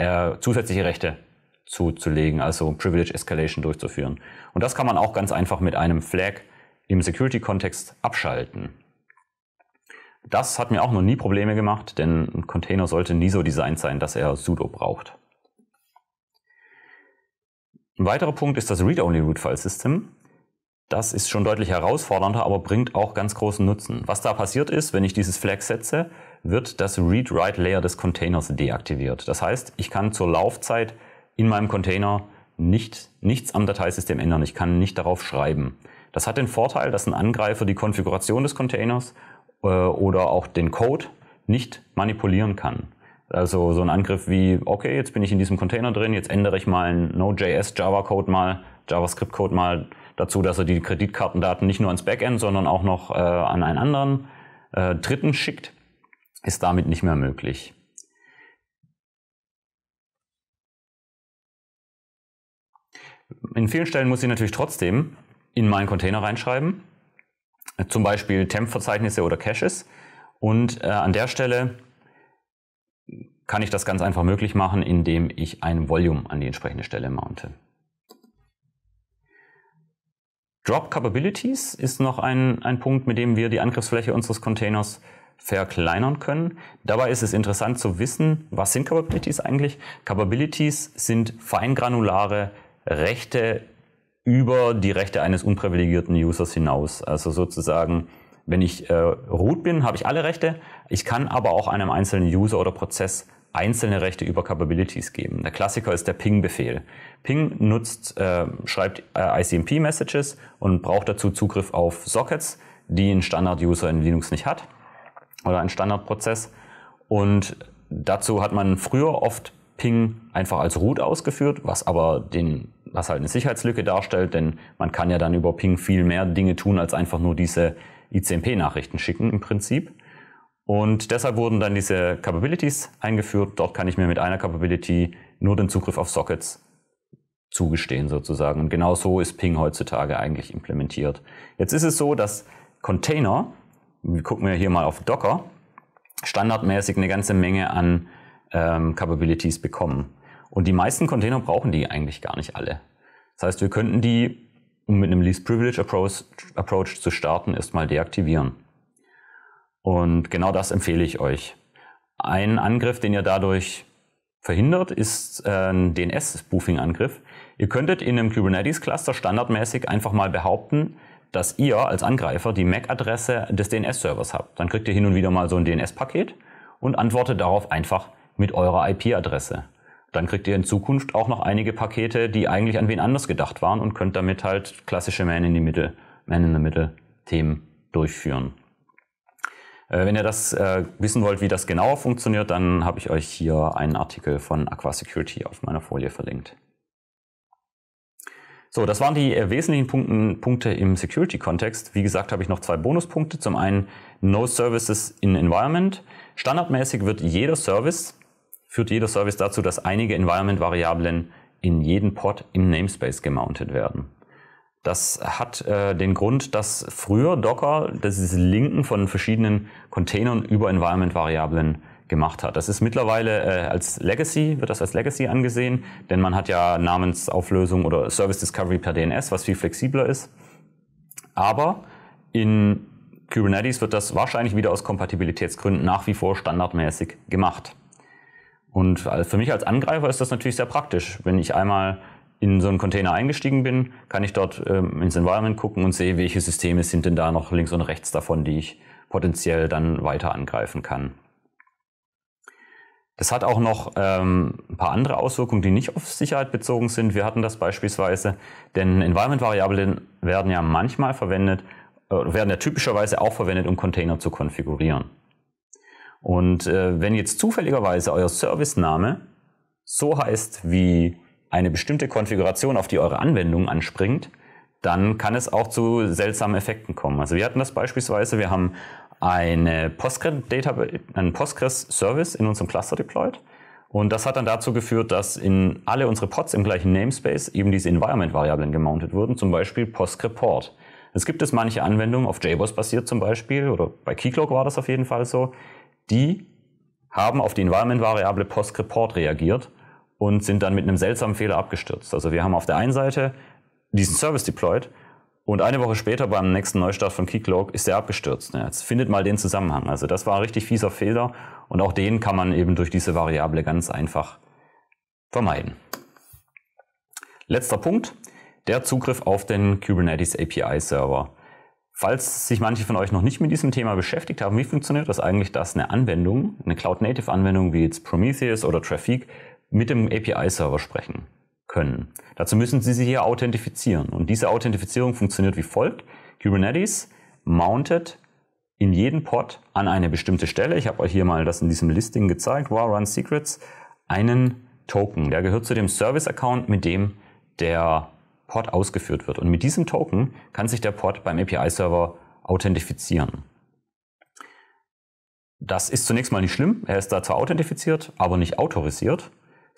äh, zusätzliche Rechte zuzulegen, also Privilege Escalation durchzuführen. Und das kann man auch ganz einfach mit einem Flag im Security-Kontext abschalten. Das hat mir auch noch nie Probleme gemacht, denn ein Container sollte nie so designt sein, dass er sudo braucht. Ein weiterer Punkt ist das Read-Only-Root-File-System. Das ist schon deutlich herausfordernder, aber bringt auch ganz großen Nutzen. Was da passiert ist, wenn ich dieses Flag setze, wird das Read-Write-Layer des Containers deaktiviert. Das heißt, ich kann zur Laufzeit in meinem Container nicht, nichts am Dateisystem ändern. Ich kann nicht darauf schreiben. Das hat den Vorteil, dass ein Angreifer die Konfiguration des Containers äh, oder auch den Code nicht manipulieren kann. Also so ein Angriff wie, okay, jetzt bin ich in diesem Container drin, jetzt ändere ich mal einen Node.js Java-Code mal, JavaScript-Code mal dazu, dass er die Kreditkartendaten nicht nur ans Backend, sondern auch noch äh, an einen anderen äh, Dritten schickt, ist damit nicht mehr möglich. In vielen Stellen muss ich natürlich trotzdem in meinen Container reinschreiben, äh, zum Beispiel Temp-Verzeichnisse oder Caches. Und äh, an der Stelle kann ich das ganz einfach möglich machen, indem ich ein Volume an die entsprechende Stelle mounte. Drop Capabilities ist noch ein, ein Punkt, mit dem wir die Angriffsfläche unseres Containers verkleinern können. Dabei ist es interessant zu wissen, was sind Capabilities eigentlich? Capabilities sind feingranulare Rechte über die Rechte eines unprivilegierten Users hinaus. Also sozusagen, wenn ich äh, root bin, habe ich alle Rechte. Ich kann aber auch einem einzelnen User oder Prozess einzelne Rechte über Capabilities geben. Der Klassiker ist der Ping-Befehl. Ping nutzt, äh, schreibt äh, ICMP-Messages und braucht dazu Zugriff auf Sockets, die ein Standard-User in Linux nicht hat oder ein Standardprozess. Und dazu hat man früher oft Ping einfach als Root ausgeführt, was aber den, was halt eine Sicherheitslücke darstellt, denn man kann ja dann über Ping viel mehr Dinge tun, als einfach nur diese ICMP-Nachrichten schicken im Prinzip. Und deshalb wurden dann diese Capabilities eingeführt. Dort kann ich mir mit einer Capability nur den Zugriff auf Sockets zugestehen sozusagen. Und genau so ist Ping heutzutage eigentlich implementiert. Jetzt ist es so, dass Container, wir gucken wir hier mal auf Docker, standardmäßig eine ganze Menge an ähm, Capabilities bekommen. Und die meisten Container brauchen die eigentlich gar nicht alle. Das heißt, wir könnten die, um mit einem Least Privilege Approach, Approach zu starten, erstmal deaktivieren. Und genau das empfehle ich euch. Ein Angriff, den ihr dadurch verhindert, ist äh, ein DNS-Spoofing-Angriff. Ihr könntet in einem Kubernetes-Cluster standardmäßig einfach mal behaupten, dass ihr als Angreifer die MAC-Adresse des DNS-Servers habt. Dann kriegt ihr hin und wieder mal so ein DNS-Paket und antwortet darauf einfach mit eurer IP-Adresse. Dann kriegt ihr in Zukunft auch noch einige Pakete, die eigentlich an wen anders gedacht waren und könnt damit halt klassische Man-in-the-Middle-Themen Man -in -the -Middle Themen durchführen. Äh, wenn ihr das äh, wissen wollt, wie das genauer funktioniert, dann habe ich euch hier einen Artikel von Aqua Security auf meiner Folie verlinkt. So, das waren die äh, wesentlichen Punkten, Punkte im Security-Kontext. Wie gesagt, habe ich noch zwei Bonuspunkte. Zum einen No Services in Environment. Standardmäßig wird jeder Service, führt jeder Service dazu, dass einige Environment-Variablen in jeden Pod im Namespace gemountet werden. Das hat äh, den Grund, dass früher Docker dieses Linken von verschiedenen Containern über Environment-Variablen gemacht hat. Das ist mittlerweile äh, als Legacy, wird das als Legacy angesehen, denn man hat ja Namensauflösung oder Service Discovery per DNS, was viel flexibler ist. Aber in Kubernetes wird das wahrscheinlich wieder aus Kompatibilitätsgründen nach wie vor standardmäßig gemacht. Und äh, für mich als Angreifer ist das natürlich sehr praktisch, wenn ich einmal in so einen Container eingestiegen bin, kann ich dort ähm, ins Environment gucken und sehe, welche Systeme sind denn da noch links und rechts davon, die ich potenziell dann weiter angreifen kann. Das hat auch noch ähm, ein paar andere Auswirkungen, die nicht auf Sicherheit bezogen sind. Wir hatten das beispielsweise, denn Environment-Variablen werden ja manchmal verwendet, äh, werden ja typischerweise auch verwendet, um Container zu konfigurieren. Und äh, wenn jetzt zufälligerweise euer Service-Name so heißt wie eine bestimmte Konfiguration, auf die eure Anwendung anspringt, dann kann es auch zu seltsamen Effekten kommen. Also wir hatten das beispielsweise, wir haben eine Postgres -Data, einen Postgres-Service in unserem Cluster deployed. Und das hat dann dazu geführt, dass in alle unsere Pods im gleichen Namespace eben diese Environment-Variablen gemountet wurden, zum Beispiel Postgreport. Es gibt es manche Anwendungen, auf JBoss basiert zum Beispiel, oder bei Keycloak war das auf jeden Fall so, die haben auf die Environment-Variable Postgreport reagiert und sind dann mit einem seltsamen Fehler abgestürzt. Also wir haben auf der einen Seite diesen Service deployed und eine Woche später beim nächsten Neustart von Keycloak ist der abgestürzt. Jetzt findet mal den Zusammenhang. Also das war ein richtig fieser Fehler und auch den kann man eben durch diese Variable ganz einfach vermeiden. Letzter Punkt, der Zugriff auf den Kubernetes API Server. Falls sich manche von euch noch nicht mit diesem Thema beschäftigt haben, wie funktioniert das eigentlich, dass eine Anwendung, eine Cloud-Native-Anwendung wie jetzt Prometheus oder Traffic mit dem API-Server sprechen können. Dazu müssen Sie sich hier authentifizieren. Und diese Authentifizierung funktioniert wie folgt. Kubernetes mounted in jeden Pod an eine bestimmte Stelle, ich habe euch hier mal das in diesem Listing gezeigt, war Run Secrets, einen Token. Der gehört zu dem Service-Account, mit dem der Pod ausgeführt wird. Und mit diesem Token kann sich der Pod beim API-Server authentifizieren. Das ist zunächst mal nicht schlimm, er ist dazu authentifiziert, aber nicht autorisiert.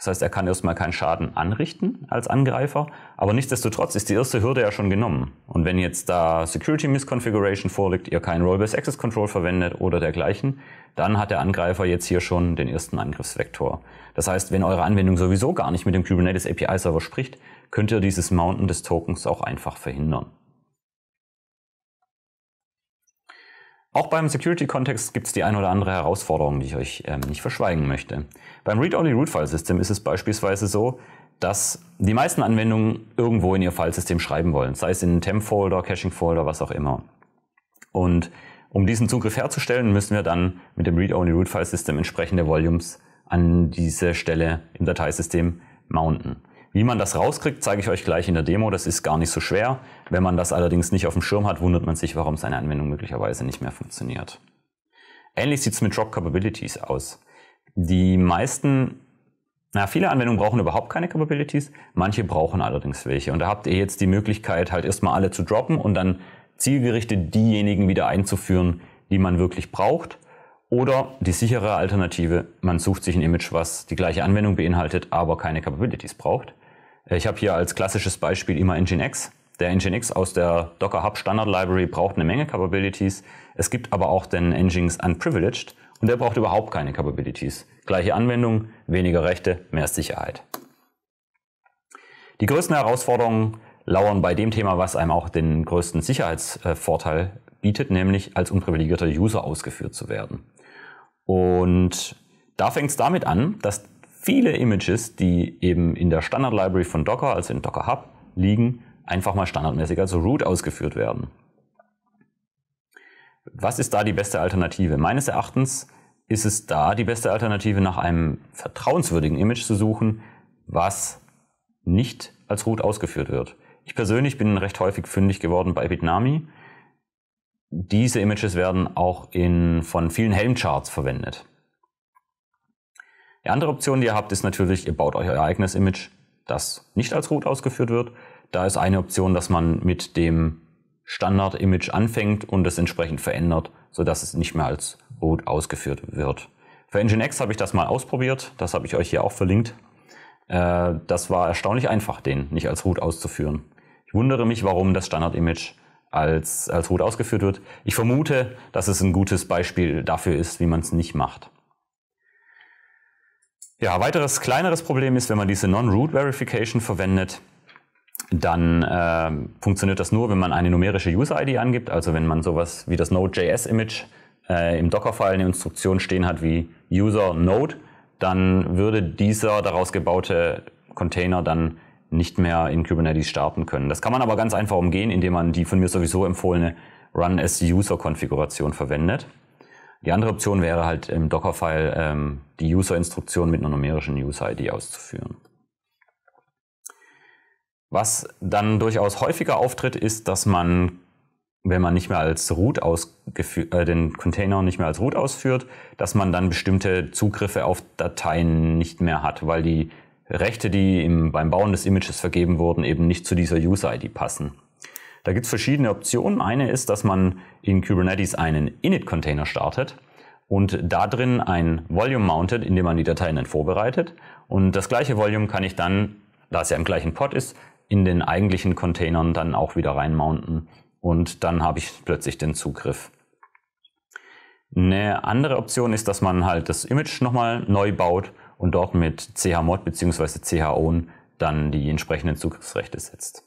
Das heißt, er kann erstmal keinen Schaden anrichten als Angreifer, aber nichtsdestotrotz ist die erste Hürde ja schon genommen. Und wenn jetzt da Security Misconfiguration vorliegt, ihr keinen Role-Based Access Control verwendet oder dergleichen, dann hat der Angreifer jetzt hier schon den ersten Angriffsvektor. Das heißt, wenn eure Anwendung sowieso gar nicht mit dem Kubernetes API Server spricht, könnt ihr dieses Mounten des Tokens auch einfach verhindern. Auch beim Security-Kontext gibt es die ein oder andere Herausforderung, die ich euch ähm, nicht verschweigen möchte. Beim Read-Only-Root-File-System ist es beispielsweise so, dass die meisten Anwendungen irgendwo in ihr Filesystem schreiben wollen, sei es in einen Temp-Folder, Caching-Folder, was auch immer. Und um diesen Zugriff herzustellen, müssen wir dann mit dem Read-Only-Root-File-System entsprechende Volumes an diese Stelle im Dateisystem mounten. Wie man das rauskriegt, zeige ich euch gleich in der Demo. Das ist gar nicht so schwer. Wenn man das allerdings nicht auf dem Schirm hat, wundert man sich, warum seine Anwendung möglicherweise nicht mehr funktioniert. Ähnlich sieht es mit Drop Capabilities aus. Die meisten, na, viele Anwendungen brauchen überhaupt keine Capabilities, manche brauchen allerdings welche. Und da habt ihr jetzt die Möglichkeit, halt erstmal alle zu droppen und dann zielgerichtet diejenigen wieder einzuführen, die man wirklich braucht. Oder die sichere Alternative, man sucht sich ein Image, was die gleiche Anwendung beinhaltet, aber keine Capabilities braucht. Äh, ich habe hier als klassisches Beispiel immer Nginx. Der Nginx aus der Docker Hub Standard Library braucht eine Menge Capabilities. Es gibt aber auch den Nginx Unprivileged und der braucht überhaupt keine Capabilities. Gleiche Anwendung, weniger Rechte, mehr Sicherheit. Die größten Herausforderungen lauern bei dem Thema, was einem auch den größten Sicherheitsvorteil bietet, nämlich als unprivilegierter User ausgeführt zu werden. Und da fängt es damit an, dass viele Images, die eben in der Standard Library von Docker, also in Docker Hub, liegen, einfach mal standardmäßig als Root ausgeführt werden. Was ist da die beste Alternative? Meines Erachtens ist es da die beste Alternative, nach einem vertrauenswürdigen Image zu suchen, was nicht als Root ausgeführt wird. Ich persönlich bin recht häufig fündig geworden bei Bitnami. Diese Images werden auch in, von vielen Helmcharts verwendet. Die andere Option, die ihr habt, ist natürlich, ihr baut euch euer eigenes Image, das nicht als Root ausgeführt wird. Da ist eine Option, dass man mit dem Standard-Image anfängt und es entsprechend verändert, sodass es nicht mehr als Root ausgeführt wird. Für Nginx habe ich das mal ausprobiert, das habe ich euch hier auch verlinkt. Äh, das war erstaunlich einfach, den nicht als Root auszuführen. Ich wundere mich, warum das Standard-Image als, als Root ausgeführt wird. Ich vermute, dass es ein gutes Beispiel dafür ist, wie man es nicht macht. Ja, weiteres kleineres Problem ist, wenn man diese Non-Root Verification verwendet, dann äh, funktioniert das nur, wenn man eine numerische User-ID angibt, also wenn man sowas wie das Node.js-Image äh, im Docker-File eine Instruktion stehen hat wie user node, dann würde dieser daraus gebaute Container dann nicht mehr in Kubernetes starten können. Das kann man aber ganz einfach umgehen, indem man die von mir sowieso empfohlene Run as User Konfiguration verwendet. Die andere Option wäre halt im Docker-File ähm, die User-Instruktion mit einer numerischen User-ID auszuführen. Was dann durchaus häufiger auftritt, ist, dass man, wenn man nicht mehr als Root ausgeführt, äh, den Container nicht mehr als Root ausführt, dass man dann bestimmte Zugriffe auf Dateien nicht mehr hat, weil die Rechte, die im, beim Bauen des Images vergeben wurden, eben nicht zu dieser User-ID passen. Da gibt's verschiedene Optionen. Eine ist, dass man in Kubernetes einen Init-Container startet und da drin ein Volume mountet, dem man die Dateien dann vorbereitet. Und das gleiche Volume kann ich dann, da es ja im gleichen Pod ist, in den eigentlichen Containern dann auch wieder reinmounten und dann habe ich plötzlich den Zugriff. Eine andere Option ist, dass man halt das Image nochmal neu baut und dort mit chmod bzw. chown dann die entsprechenden Zugriffsrechte setzt.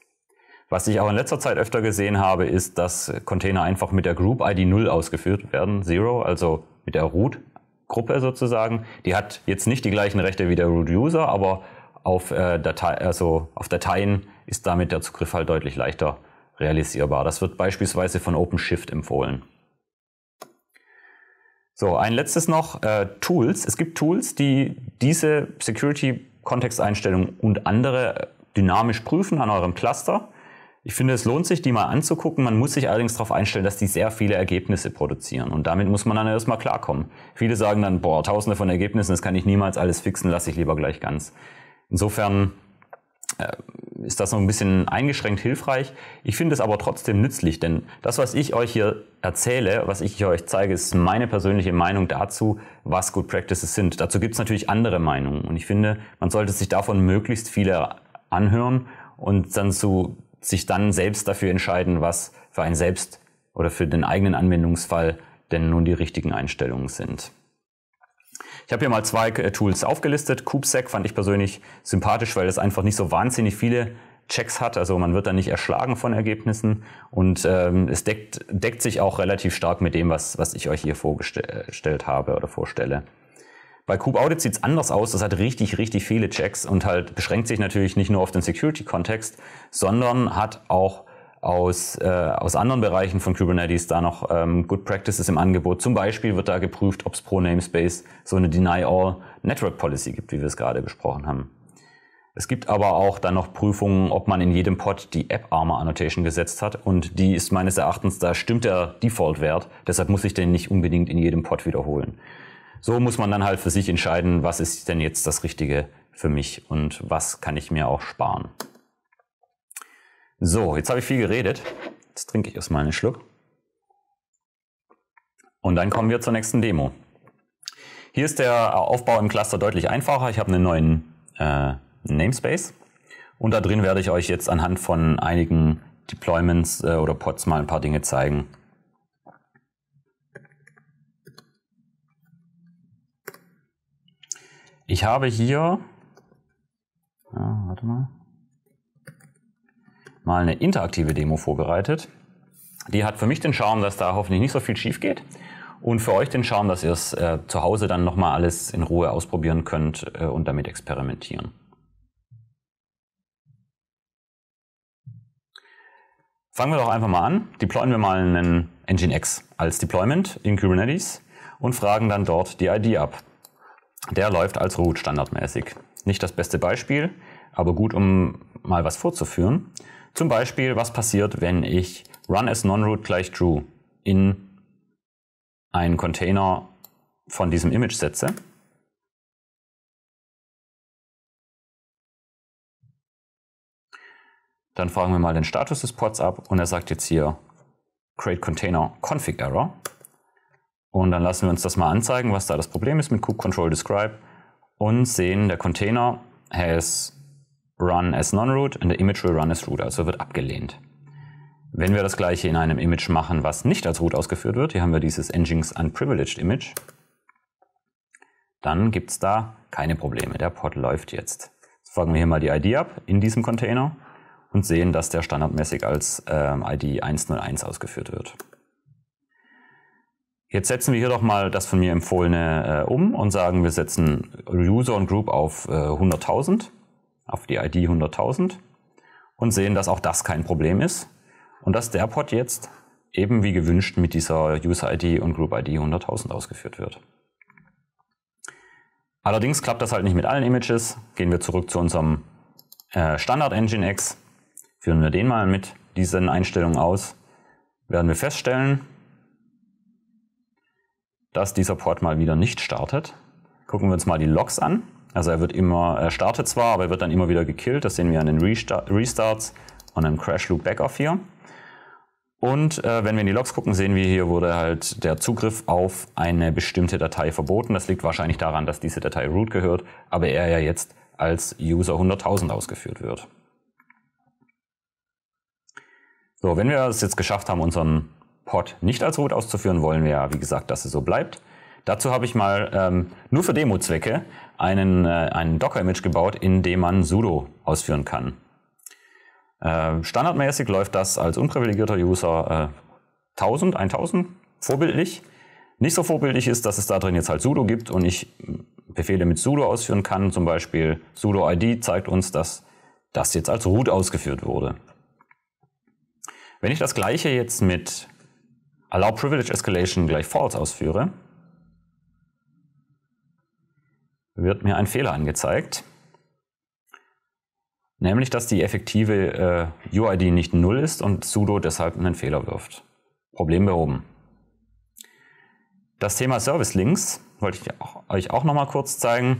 Was ich auch in letzter Zeit öfter gesehen habe, ist, dass Container einfach mit der Group ID 0 ausgeführt werden, Zero, also mit der Root Gruppe sozusagen. Die hat jetzt nicht die gleichen Rechte wie der Root User, aber auf, äh, Datei, also auf Dateien ist damit der Zugriff halt deutlich leichter realisierbar. Das wird beispielsweise von OpenShift empfohlen. So, ein letztes noch, äh, Tools. Es gibt Tools, die diese Security-Kontexteinstellungen und andere dynamisch prüfen an eurem Cluster. Ich finde, es lohnt sich, die mal anzugucken. Man muss sich allerdings darauf einstellen, dass die sehr viele Ergebnisse produzieren. Und damit muss man dann erstmal klarkommen. Viele sagen dann, boah, tausende von Ergebnissen, das kann ich niemals alles fixen, lasse ich lieber gleich ganz. Insofern äh, ist das noch ein bisschen eingeschränkt hilfreich. Ich finde es aber trotzdem nützlich, denn das, was ich euch hier erzähle, was ich euch zeige, ist meine persönliche Meinung dazu, was Good Practices sind. Dazu gibt es natürlich andere Meinungen und ich finde, man sollte sich davon möglichst viele anhören und dann zu, sich dann selbst dafür entscheiden, was für einen selbst oder für den eigenen Anwendungsfall denn nun die richtigen Einstellungen sind. Ich habe hier mal zwei äh, Tools aufgelistet. KubeSec fand ich persönlich sympathisch, weil es einfach nicht so wahnsinnig viele Checks hat. Also man wird da nicht erschlagen von Ergebnissen und ähm, es deckt, deckt sich auch relativ stark mit dem, was, was ich euch hier vorgestellt habe oder vorstelle. Bei Kubeaudit sieht es anders aus. Das hat richtig, richtig viele Checks und halt beschränkt sich natürlich nicht nur auf den Security-Kontext, sondern hat auch aus, äh, aus anderen Bereichen von Kubernetes da noch ähm, Good Practices im Angebot. Zum Beispiel wird da geprüft, ob es pro Namespace so eine Deny-All Network Policy gibt, wie wir es gerade besprochen haben. Es gibt aber auch dann noch Prüfungen, ob man in jedem Pod die App-Armor-Annotation gesetzt hat. Und die ist meines Erachtens, da stimmt der Default-Wert. Deshalb muss ich den nicht unbedingt in jedem Pod wiederholen. So muss man dann halt für sich entscheiden, was ist denn jetzt das Richtige für mich und was kann ich mir auch sparen. So, jetzt habe ich viel geredet. Jetzt trinke ich erstmal einen Schluck. Und dann kommen wir zur nächsten Demo. Hier ist der Aufbau im Cluster deutlich einfacher. Ich habe einen neuen äh, Namespace. Und da drin werde ich euch jetzt anhand von einigen Deployments äh, oder Pods mal ein paar Dinge zeigen. Ich habe hier, ja, ah, warte mal, mal eine interaktive Demo vorbereitet. Die hat für mich den Charme, dass da hoffentlich nicht so viel schief geht und für euch den Charme, dass ihr es äh, zu Hause dann nochmal alles in Ruhe ausprobieren könnt äh, und damit experimentieren. Fangen wir doch einfach mal an. Deployen wir mal einen Nginx als Deployment in Kubernetes und fragen dann dort die ID ab. Der läuft als root standardmäßig. Nicht das beste Beispiel, aber gut, um mal was vorzuführen. Zum Beispiel, was passiert, wenn ich run as non-root gleich true in einen Container von diesem Image setze. Dann fragen wir mal den Status des Pods ab und er sagt jetzt hier create container config error. Und dann lassen wir uns das mal anzeigen, was da das Problem ist mit kubectl describe und sehen, der Container has run as non-root und der image will run as root, also wird abgelehnt. Wenn wir das gleiche in einem Image machen, was nicht als root ausgeführt wird, hier haben wir dieses engines unprivileged Image, dann gibt es da keine Probleme. Der Pod läuft jetzt. Jetzt Folgen wir hier mal die ID ab in diesem Container und sehen, dass der standardmäßig als ähm, ID 101 ausgeführt wird. Jetzt setzen wir hier doch mal das von mir empfohlene äh, um und sagen, wir setzen User und Group auf äh, 100.000 auf die ID 100.000 und sehen, dass auch das kein Problem ist und dass der Pod jetzt eben wie gewünscht mit dieser User-ID und Group-ID 100.000 ausgeführt wird. Allerdings klappt das halt nicht mit allen Images. Gehen wir zurück zu unserem äh, Standard Nginx, führen wir den mal mit diesen Einstellungen aus, werden wir feststellen, dass dieser Port mal wieder nicht startet. Gucken wir uns mal die Logs an. Also er wird immer, er startet zwar, aber er wird dann immer wieder gekillt. Das sehen wir an den Restarts und einem Crash Loop Backoff hier. Und äh, wenn wir in die Logs gucken, sehen wir hier wurde halt der Zugriff auf eine bestimmte Datei verboten. Das liegt wahrscheinlich daran, dass diese Datei root gehört, aber er ja jetzt als User 100.000 ausgeführt wird. So, wenn wir es jetzt geschafft haben, unseren Pod nicht als root auszuführen, wollen wir ja, wie gesagt, dass es so bleibt. Dazu habe ich mal ähm, nur für Demo-Zwecke einen, äh, einen Docker-Image gebaut, in dem man sudo ausführen kann. Äh, standardmäßig läuft das als unprivilegierter User äh, 1000, 1000, vorbildlich. Nicht so vorbildlich ist, dass es da drin jetzt halt sudo gibt und ich Befehle mit sudo ausführen kann. Zum Beispiel sudo id zeigt uns, dass das jetzt als root ausgeführt wurde. Wenn ich das gleiche jetzt mit allow privilege escalation gleich false ausführe, wird mir ein Fehler angezeigt. Nämlich, dass die effektive äh, UID nicht null ist und sudo deshalb einen Fehler wirft. Problem behoben. Das Thema Service Links wollte ich euch auch nochmal kurz zeigen.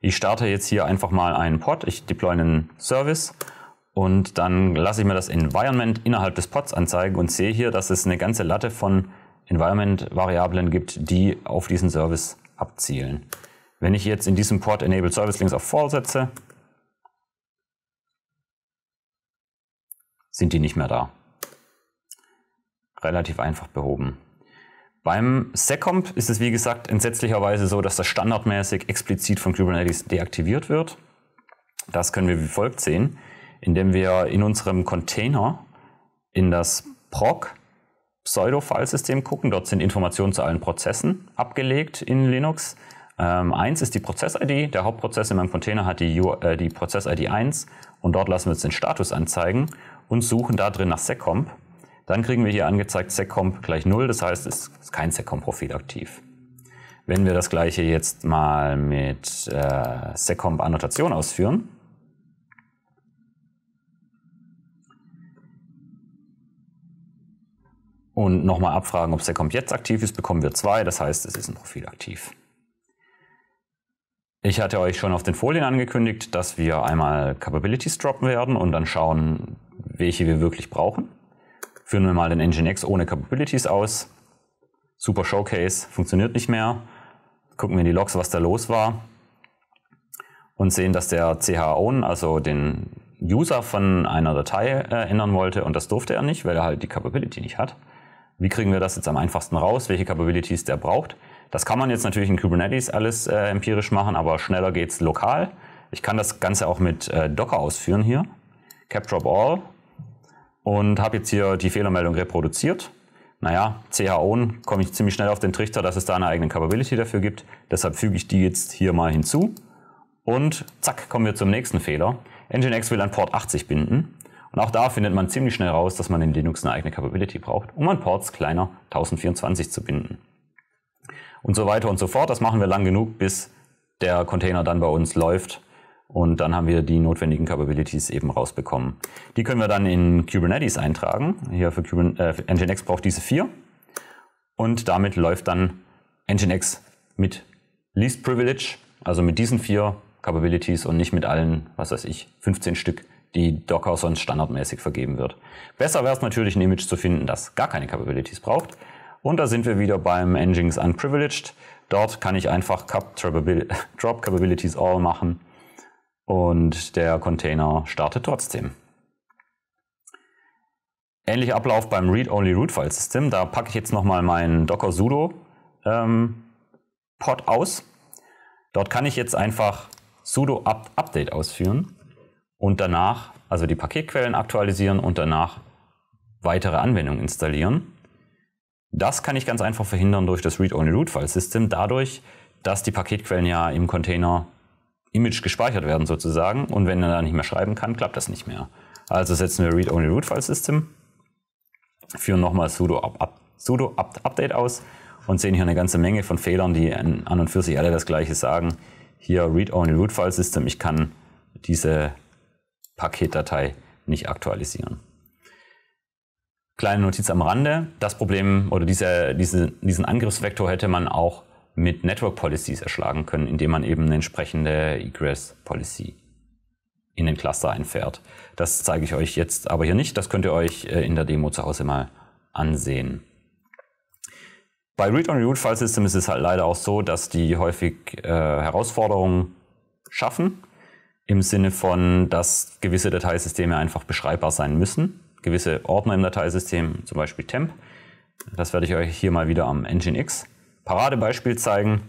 Ich starte jetzt hier einfach mal einen Pod, ich deploy einen Service und dann lasse ich mir das Environment innerhalb des Pods anzeigen und sehe hier, dass es eine ganze Latte von Environment-Variablen gibt, die auf diesen Service abzielen. Wenn ich jetzt in diesem Port Enable Service Links auf Fall setze, sind die nicht mehr da. Relativ einfach behoben. Beim SecComp ist es wie gesagt entsetzlicherweise so, dass das standardmäßig explizit von Kubernetes deaktiviert wird. Das können wir wie folgt sehen, indem wir in unserem Container in das PROC pseudo file system gucken. Dort sind Informationen zu allen Prozessen abgelegt in Linux. Ähm, eins ist die Prozess-ID. Der Hauptprozess in meinem Container hat die, äh, die Prozess-ID 1 und dort lassen wir uns den Status anzeigen und suchen da drin nach seccomp. Dann kriegen wir hier angezeigt seccomp gleich 0, das heißt, es ist kein seccomp-Profil aktiv. Wenn wir das gleiche jetzt mal mit äh, seccomp-Annotation ausführen, und nochmal abfragen, ob der Comp jetzt aktiv ist, bekommen wir zwei. Das heißt, es ist ein Profil aktiv. Ich hatte euch schon auf den Folien angekündigt, dass wir einmal Capabilities droppen werden und dann schauen, welche wir wirklich brauchen. Führen wir mal den Nginx ohne Capabilities aus. Super Showcase, funktioniert nicht mehr. Gucken wir in die Logs, was da los war. Und sehen, dass der CH-Own, also den User von einer Datei erinnern äh, wollte und das durfte er nicht, weil er halt die Capability nicht hat wie kriegen wir das jetzt am einfachsten raus, welche Capabilities der braucht. Das kann man jetzt natürlich in Kubernetes alles äh, empirisch machen, aber schneller geht es lokal. Ich kann das Ganze auch mit äh, Docker ausführen hier. Capdrop all und habe jetzt hier die Fehlermeldung reproduziert. Naja, CHON komme ich ziemlich schnell auf den Trichter, dass es da eine eigene Capability dafür gibt. Deshalb füge ich die jetzt hier mal hinzu. Und zack, kommen wir zum nächsten Fehler. Nginx will an Port 80 binden. Und auch da findet man ziemlich schnell raus, dass man in Linux eine eigene Capability braucht, um an Ports kleiner 1024 zu binden. Und so weiter und so fort. Das machen wir lang genug, bis der Container dann bei uns läuft. Und dann haben wir die notwendigen Capabilities eben rausbekommen. Die können wir dann in Kubernetes eintragen. Hier für, Kuben, äh, für Nginx braucht diese vier. Und damit läuft dann Nginx mit Least Privilege, also mit diesen vier Capabilities und nicht mit allen, was weiß ich, 15 Stück, die Docker sonst standardmäßig vergeben wird. Besser wäre es natürlich, ein Image zu finden, das gar keine Capabilities braucht. Und da sind wir wieder beim Engines Unprivileged. Dort kann ich einfach Cap Drop Capabilities All machen und der Container startet trotzdem. Ähnlich Ablauf beim Read-Only-Root-File-System. Da packe ich jetzt nochmal meinen Docker sudo ähm, Pod aus. Dort kann ich jetzt einfach sudo update ausführen und danach, also die Paketquellen aktualisieren und danach weitere Anwendungen installieren. Das kann ich ganz einfach verhindern durch das Read-Only-Root-File-System, dadurch, dass die Paketquellen ja im Container Image gespeichert werden sozusagen und wenn er da nicht mehr schreiben kann, klappt das nicht mehr. Also setzen wir Read-Only-Root-File-System, führen nochmal sudo-update aus und sehen hier eine ganze Menge von Fehlern, die an und für sich alle das Gleiche sagen. Hier Read-Only-Root-File-System, ich kann diese Paketdatei nicht aktualisieren. Kleine Notiz am Rande. Das Problem oder diese, diese, diesen Angriffsvektor hätte man auch mit Network Policies erschlagen können, indem man eben eine entsprechende Egress Policy in den Cluster einfährt. Das zeige ich euch jetzt aber hier nicht. Das könnt ihr euch äh, in der Demo zu Hause mal ansehen. Bei Read-on-Root-File-System ist es halt leider auch so, dass die häufig äh, Herausforderungen schaffen im Sinne von, dass gewisse Dateisysteme einfach beschreibbar sein müssen. Gewisse Ordner im Dateisystem, zum Beispiel Temp. Das werde ich euch hier mal wieder am Nginx Paradebeispiel zeigen.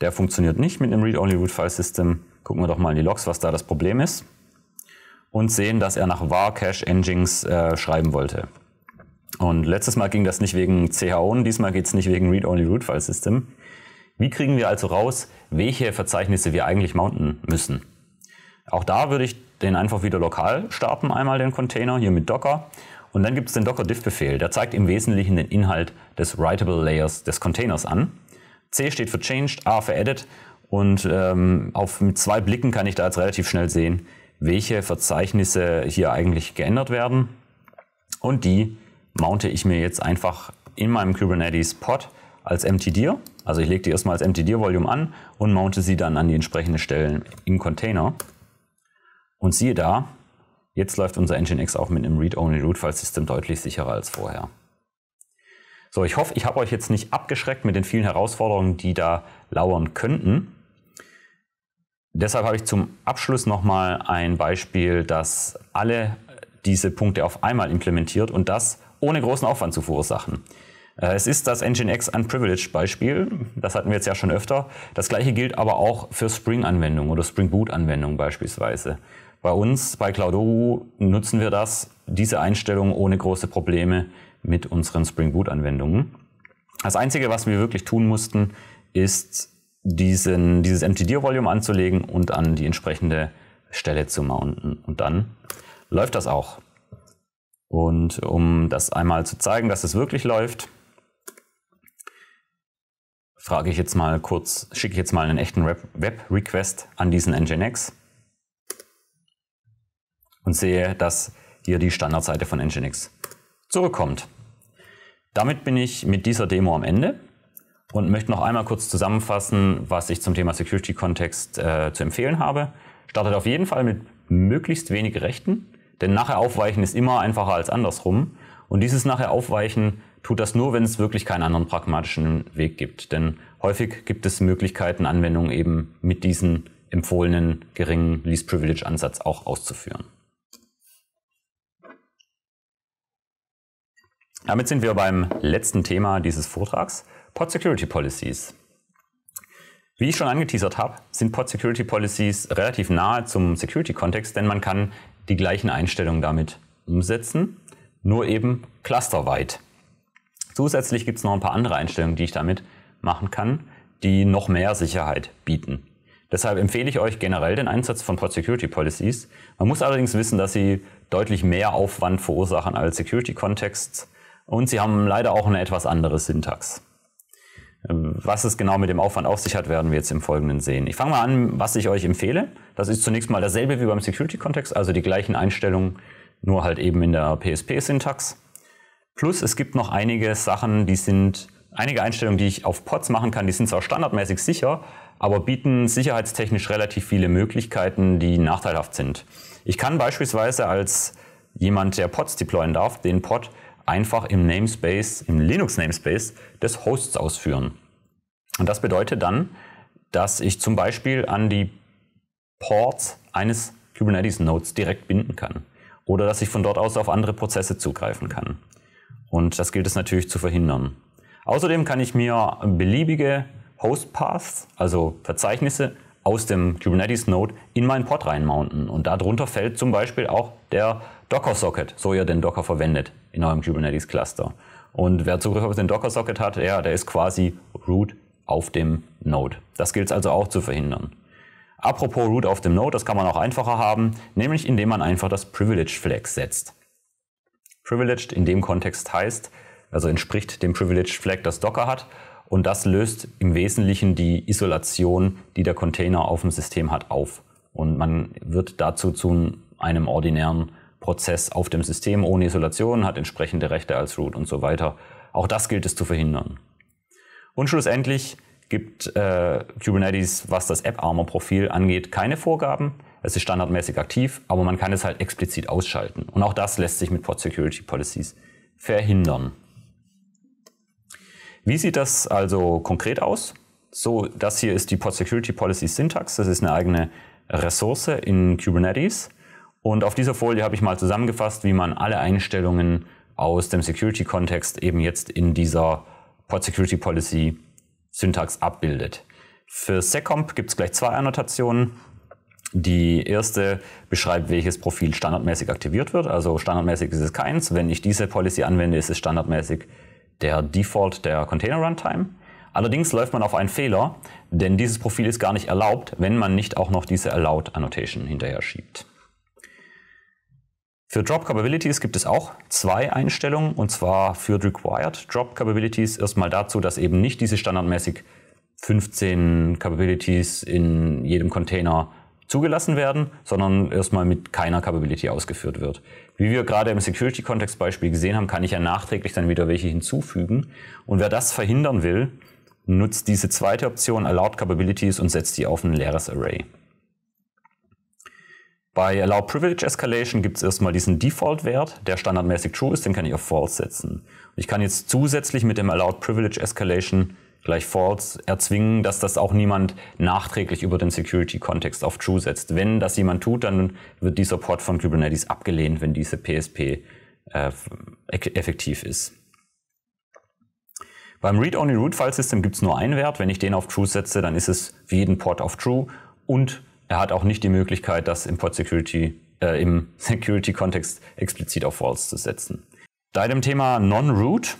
Der funktioniert nicht mit einem Read-Only-Root-File-System. Gucken wir doch mal in die Logs, was da das Problem ist. Und sehen, dass er nach var cache engines äh, schreiben wollte. Und letztes Mal ging das nicht wegen CHO, und diesmal geht es nicht wegen Read-Only-Root-File-System. Wie kriegen wir also raus, welche Verzeichnisse wir eigentlich mounten müssen? Auch da würde ich den einfach wieder lokal starten, einmal den Container hier mit Docker. Und dann gibt es den Docker-Diff-Befehl. Der zeigt im Wesentlichen den Inhalt des Writable Layers des Containers an. C steht für Changed, A für Edit. Und ähm, auf mit zwei Blicken kann ich da jetzt relativ schnell sehen, welche Verzeichnisse hier eigentlich geändert werden. Und die mounte ich mir jetzt einfach in meinem Kubernetes Pod als mtdir. Also ich lege die erstmal als mtdir-Volume an und mounte sie dann an die entsprechenden Stellen im Container. Und siehe da, jetzt läuft unser Nginx auch mit einem Read-Only-Root-File-System deutlich sicherer als vorher. So, ich hoffe, ich habe euch jetzt nicht abgeschreckt mit den vielen Herausforderungen, die da lauern könnten. Deshalb habe ich zum Abschluss nochmal ein Beispiel, das alle diese Punkte auf einmal implementiert und das ohne großen Aufwand zu verursachen. Äh, es ist das Nginx Unprivileged Beispiel, das hatten wir jetzt ja schon öfter. Das gleiche gilt aber auch für Spring-Anwendungen oder Spring Boot-Anwendungen beispielsweise. Bei uns, bei Cloudoru, nutzen wir das, diese Einstellung ohne große Probleme mit unseren Spring Boot Anwendungen. Das Einzige, was wir wirklich tun mussten, ist diesen, dieses MTD-Volume anzulegen und an die entsprechende Stelle zu mounten. Und dann läuft das auch. Und um das einmal zu zeigen, dass es wirklich läuft, frage ich jetzt mal kurz, schicke ich jetzt mal einen echten Web-Request an diesen Nginx und sehe, dass hier die Standardseite von Nginx zurückkommt. Damit bin ich mit dieser Demo am Ende und möchte noch einmal kurz zusammenfassen, was ich zum Thema Security-Kontext äh, zu empfehlen habe. Startet auf jeden Fall mit möglichst wenig Rechten, denn nachher aufweichen ist immer einfacher als andersrum. Und dieses nachher aufweichen tut das nur, wenn es wirklich keinen anderen pragmatischen Weg gibt. Denn häufig gibt es Möglichkeiten, Anwendungen eben mit diesem empfohlenen geringen Least Privilege Ansatz auch auszuführen. Damit sind wir beim letzten Thema dieses Vortrags, Pod Security Policies. Wie ich schon angeteasert habe, sind Pod Security Policies relativ nahe zum Security-Kontext, denn man kann die gleichen Einstellungen damit umsetzen, nur eben clusterweit. Zusätzlich gibt es noch ein paar andere Einstellungen, die ich damit machen kann, die noch mehr Sicherheit bieten. Deshalb empfehle ich euch generell den Einsatz von Pod Security Policies. Man muss allerdings wissen, dass sie deutlich mehr Aufwand verursachen als Security-Kontexts und sie haben leider auch eine etwas andere Syntax. Ähm, was es genau mit dem Aufwand auf sich hat, werden wir jetzt im Folgenden sehen. Ich fange mal an, was ich euch empfehle. Das ist zunächst mal dasselbe wie beim Security-Kontext, also die gleichen Einstellungen, nur halt eben in der PSP-Syntax. Plus es gibt noch einige Sachen, die sind, einige Einstellungen, die ich auf Pods machen kann, die sind zwar standardmäßig sicher, aber bieten sicherheitstechnisch relativ viele Möglichkeiten, die nachteilhaft sind. Ich kann beispielsweise als jemand, der Pods deployen darf, den Pod einfach im Namespace, im Linux-Namespace des Hosts ausführen. Und das bedeutet dann, dass ich zum Beispiel an die Ports eines Kubernetes-Nodes direkt binden kann. Oder dass ich von dort aus auf andere Prozesse zugreifen kann. Und das gilt es natürlich zu verhindern. Außerdem kann ich mir beliebige Host-Paths, also Verzeichnisse, aus dem Kubernetes Node in meinen Pod reinmounten. Und darunter fällt zum Beispiel auch der Docker Socket, so ihr den Docker verwendet in eurem Kubernetes Cluster. Und wer Zugriff auf den Docker Socket hat, ja, der ist quasi Root auf dem Node. Das gilt es also auch zu verhindern. Apropos Root auf dem Node, das kann man auch einfacher haben, nämlich indem man einfach das Privilege Flag setzt. Privileged in dem Kontext heißt, also entspricht dem Privilege Flag, das Docker hat und das löst im Wesentlichen die Isolation, die der Container auf dem System hat, auf. Und man wird dazu zu einem ordinären Prozess auf dem System ohne Isolation, hat entsprechende Rechte als Root und so weiter. Auch das gilt es zu verhindern. Und schlussendlich gibt äh, Kubernetes, was das App-Armor-Profil angeht, keine Vorgaben. Es ist standardmäßig aktiv, aber man kann es halt explizit ausschalten. Und auch das lässt sich mit Pod Security Policies verhindern. Wie sieht das also konkret aus? So, das hier ist die Pod Security Policy Syntax. Das ist eine eigene Ressource in Kubernetes. Und auf dieser Folie habe ich mal zusammengefasst, wie man alle Einstellungen aus dem Security-Kontext eben jetzt in dieser Pod Security Policy Syntax abbildet. Für SecComp gibt es gleich zwei Annotationen. Die erste beschreibt, welches Profil standardmäßig aktiviert wird. Also standardmäßig ist es keins. Wenn ich diese Policy anwende, ist es standardmäßig der Default der Container Runtime. Allerdings läuft man auf einen Fehler, denn dieses Profil ist gar nicht erlaubt, wenn man nicht auch noch diese Allowed Annotation hinterher schiebt. Für Drop Capabilities gibt es auch zwei Einstellungen, und zwar für Required Drop Capabilities erstmal dazu, dass eben nicht diese standardmäßig 15 Capabilities in jedem Container zugelassen werden, sondern erstmal mit keiner Capability ausgeführt wird. Wie wir gerade im Security-Kontext-Beispiel gesehen haben, kann ich ja nachträglich dann wieder welche hinzufügen. Und wer das verhindern will, nutzt diese zweite Option Allowed Capabilities und setzt die auf ein leeres Array. Bei Allow Privilege Escalation gibt es erstmal diesen Default-Wert, der standardmäßig true ist, den kann ich auf false setzen. Ich kann jetzt zusätzlich mit dem Allowed Privilege Escalation gleich false erzwingen, dass das auch niemand nachträglich über den Security-Kontext auf true setzt. Wenn das jemand tut, dann wird dieser Port von Kubernetes abgelehnt, wenn diese PSP äh, effektiv ist. Beim Read-Only-Root-File-System gibt es nur einen Wert. Wenn ich den auf True setze, dann ist es für jeden Port auf True und er hat auch nicht die Möglichkeit, das im Port Security, äh, im Security-Kontext explizit auf False zu setzen. Da dem Thema Non-Root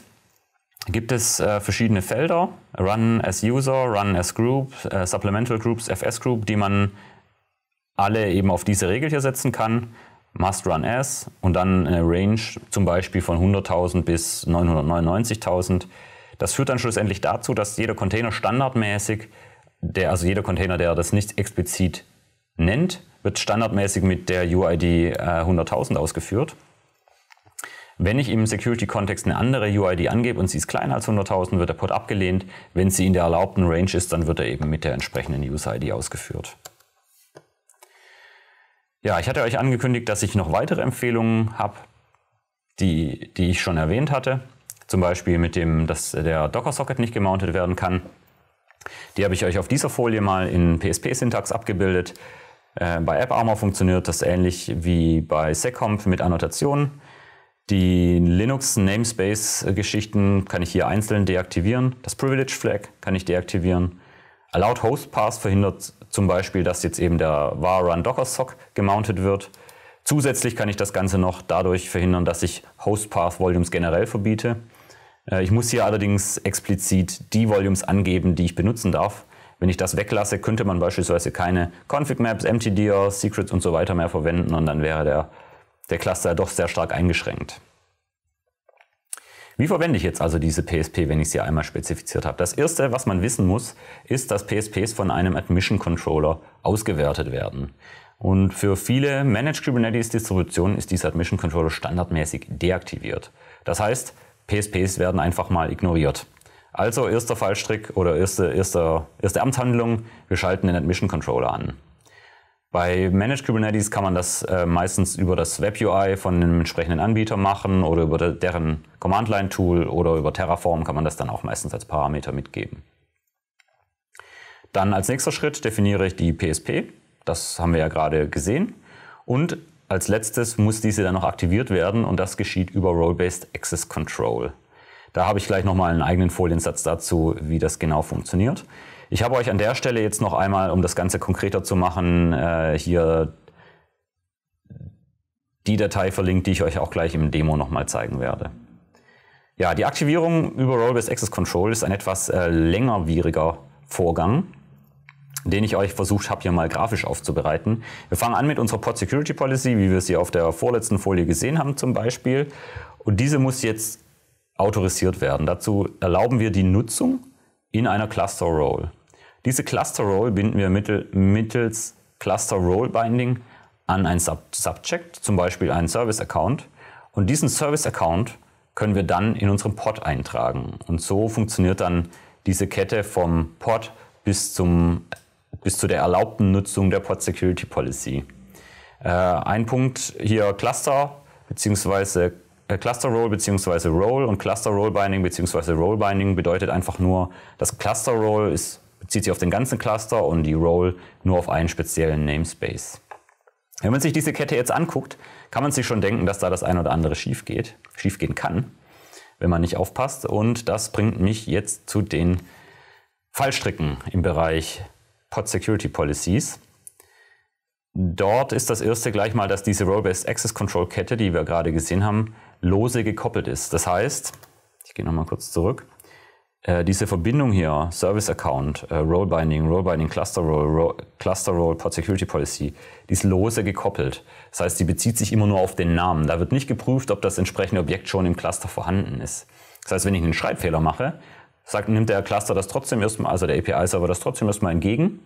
gibt es äh, verschiedene Felder, Run as User, Run as Group, äh, Supplemental Groups, FS Group, die man alle eben auf diese Regel hier setzen kann. Must Run As und dann eine Range zum Beispiel von 100.000 bis 999.000. Das führt dann schlussendlich dazu, dass jeder Container standardmäßig, der, also jeder Container, der das nicht explizit nennt, wird standardmäßig mit der UID äh, 100.000 ausgeführt. Wenn ich im Security-Kontext eine andere UID angebe und sie ist kleiner als 100.000, wird der Port abgelehnt. Wenn sie in der erlaubten Range ist, dann wird er eben mit der entsprechenden User-ID ausgeführt. Ja, ich hatte euch angekündigt, dass ich noch weitere Empfehlungen habe, die, die ich schon erwähnt hatte. Zum Beispiel mit dem, dass der Docker-Socket nicht gemountet werden kann. Die habe ich euch auf dieser Folie mal in PSP-Syntax abgebildet. Äh, bei AppArmor funktioniert das ähnlich wie bei SecComp mit Annotationen. Die Linux-Namespace-Geschichten kann ich hier einzeln deaktivieren. Das Privilege Flag kann ich deaktivieren. Allowed Host Pass verhindert zum Beispiel, dass jetzt eben der var run docker sock gemountet wird. Zusätzlich kann ich das Ganze noch dadurch verhindern, dass ich Host Path Volumes generell verbiete. Äh, ich muss hier allerdings explizit die Volumes angeben, die ich benutzen darf. Wenn ich das weglasse, könnte man beispielsweise keine Config Maps, MTDR, Secrets und so weiter mehr verwenden und dann wäre der der Cluster doch sehr stark eingeschränkt. Wie verwende ich jetzt also diese PSP, wenn ich sie einmal spezifiziert habe? Das Erste, was man wissen muss, ist, dass PSPs von einem Admission Controller ausgewertet werden. Und für viele Managed Kubernetes Distributionen ist dieser Admission Controller standardmäßig deaktiviert. Das heißt, PSPs werden einfach mal ignoriert. Also erster Fallstrick oder erste, erste, erste Amtshandlung, wir schalten den Admission Controller an. Bei Managed Kubernetes kann man das äh, meistens über das Web-UI von einem entsprechenden Anbieter machen oder über deren Command-Line-Tool oder über Terraform kann man das dann auch meistens als Parameter mitgeben. Dann als nächster Schritt definiere ich die PSP. Das haben wir ja gerade gesehen. Und als letztes muss diese dann noch aktiviert werden und das geschieht über Role-Based Access Control. Da habe ich gleich nochmal einen eigenen Foliensatz dazu, wie das genau funktioniert. Ich habe euch an der Stelle jetzt noch einmal, um das Ganze konkreter zu machen, äh, hier die Datei verlinkt, die ich euch auch gleich im Demo nochmal zeigen werde. Ja, die Aktivierung über Role-Based Access Control ist ein etwas äh, längerwieriger Vorgang, den ich euch versucht habe, hier mal grafisch aufzubereiten. Wir fangen an mit unserer Pod Security Policy, wie wir sie auf der vorletzten Folie gesehen haben zum Beispiel. Und diese muss jetzt autorisiert werden. Dazu erlauben wir die Nutzung in einer Cluster Role. Diese Cluster Role binden wir mittels Cluster Role Binding an ein Sub Subject, zum Beispiel einen Service Account. Und diesen Service Account können wir dann in unseren Pod eintragen. Und so funktioniert dann diese Kette vom Pod bis, zum, bis zu der erlaubten Nutzung der Pod Security Policy. Äh, ein Punkt hier Cluster bzw. Äh, Cluster Role bzw. Role und Cluster Role Binding bzw. Role Binding bedeutet einfach nur, das Cluster Role ist zieht sie auf den ganzen Cluster und die Roll nur auf einen speziellen Namespace. Wenn man sich diese Kette jetzt anguckt, kann man sich schon denken, dass da das ein oder andere schief geht, schief gehen kann, wenn man nicht aufpasst. Und das bringt mich jetzt zu den Fallstricken im Bereich Pod Security Policies. Dort ist das erste gleich mal, dass diese Role-Based Access Control Kette, die wir gerade gesehen haben, lose gekoppelt ist. Das heißt, ich gehe nochmal kurz zurück, äh, diese Verbindung hier, Service Account, äh, Role Binding, Role Binding, Cluster Role, Ro Cluster Role, Pod Security Policy, die ist lose gekoppelt. Das heißt, die bezieht sich immer nur auf den Namen. Da wird nicht geprüft, ob das entsprechende Objekt schon im Cluster vorhanden ist. Das heißt, wenn ich einen Schreibfehler mache, sagt, nimmt der Cluster das trotzdem erstmal, also der API-Server das trotzdem erstmal entgegen.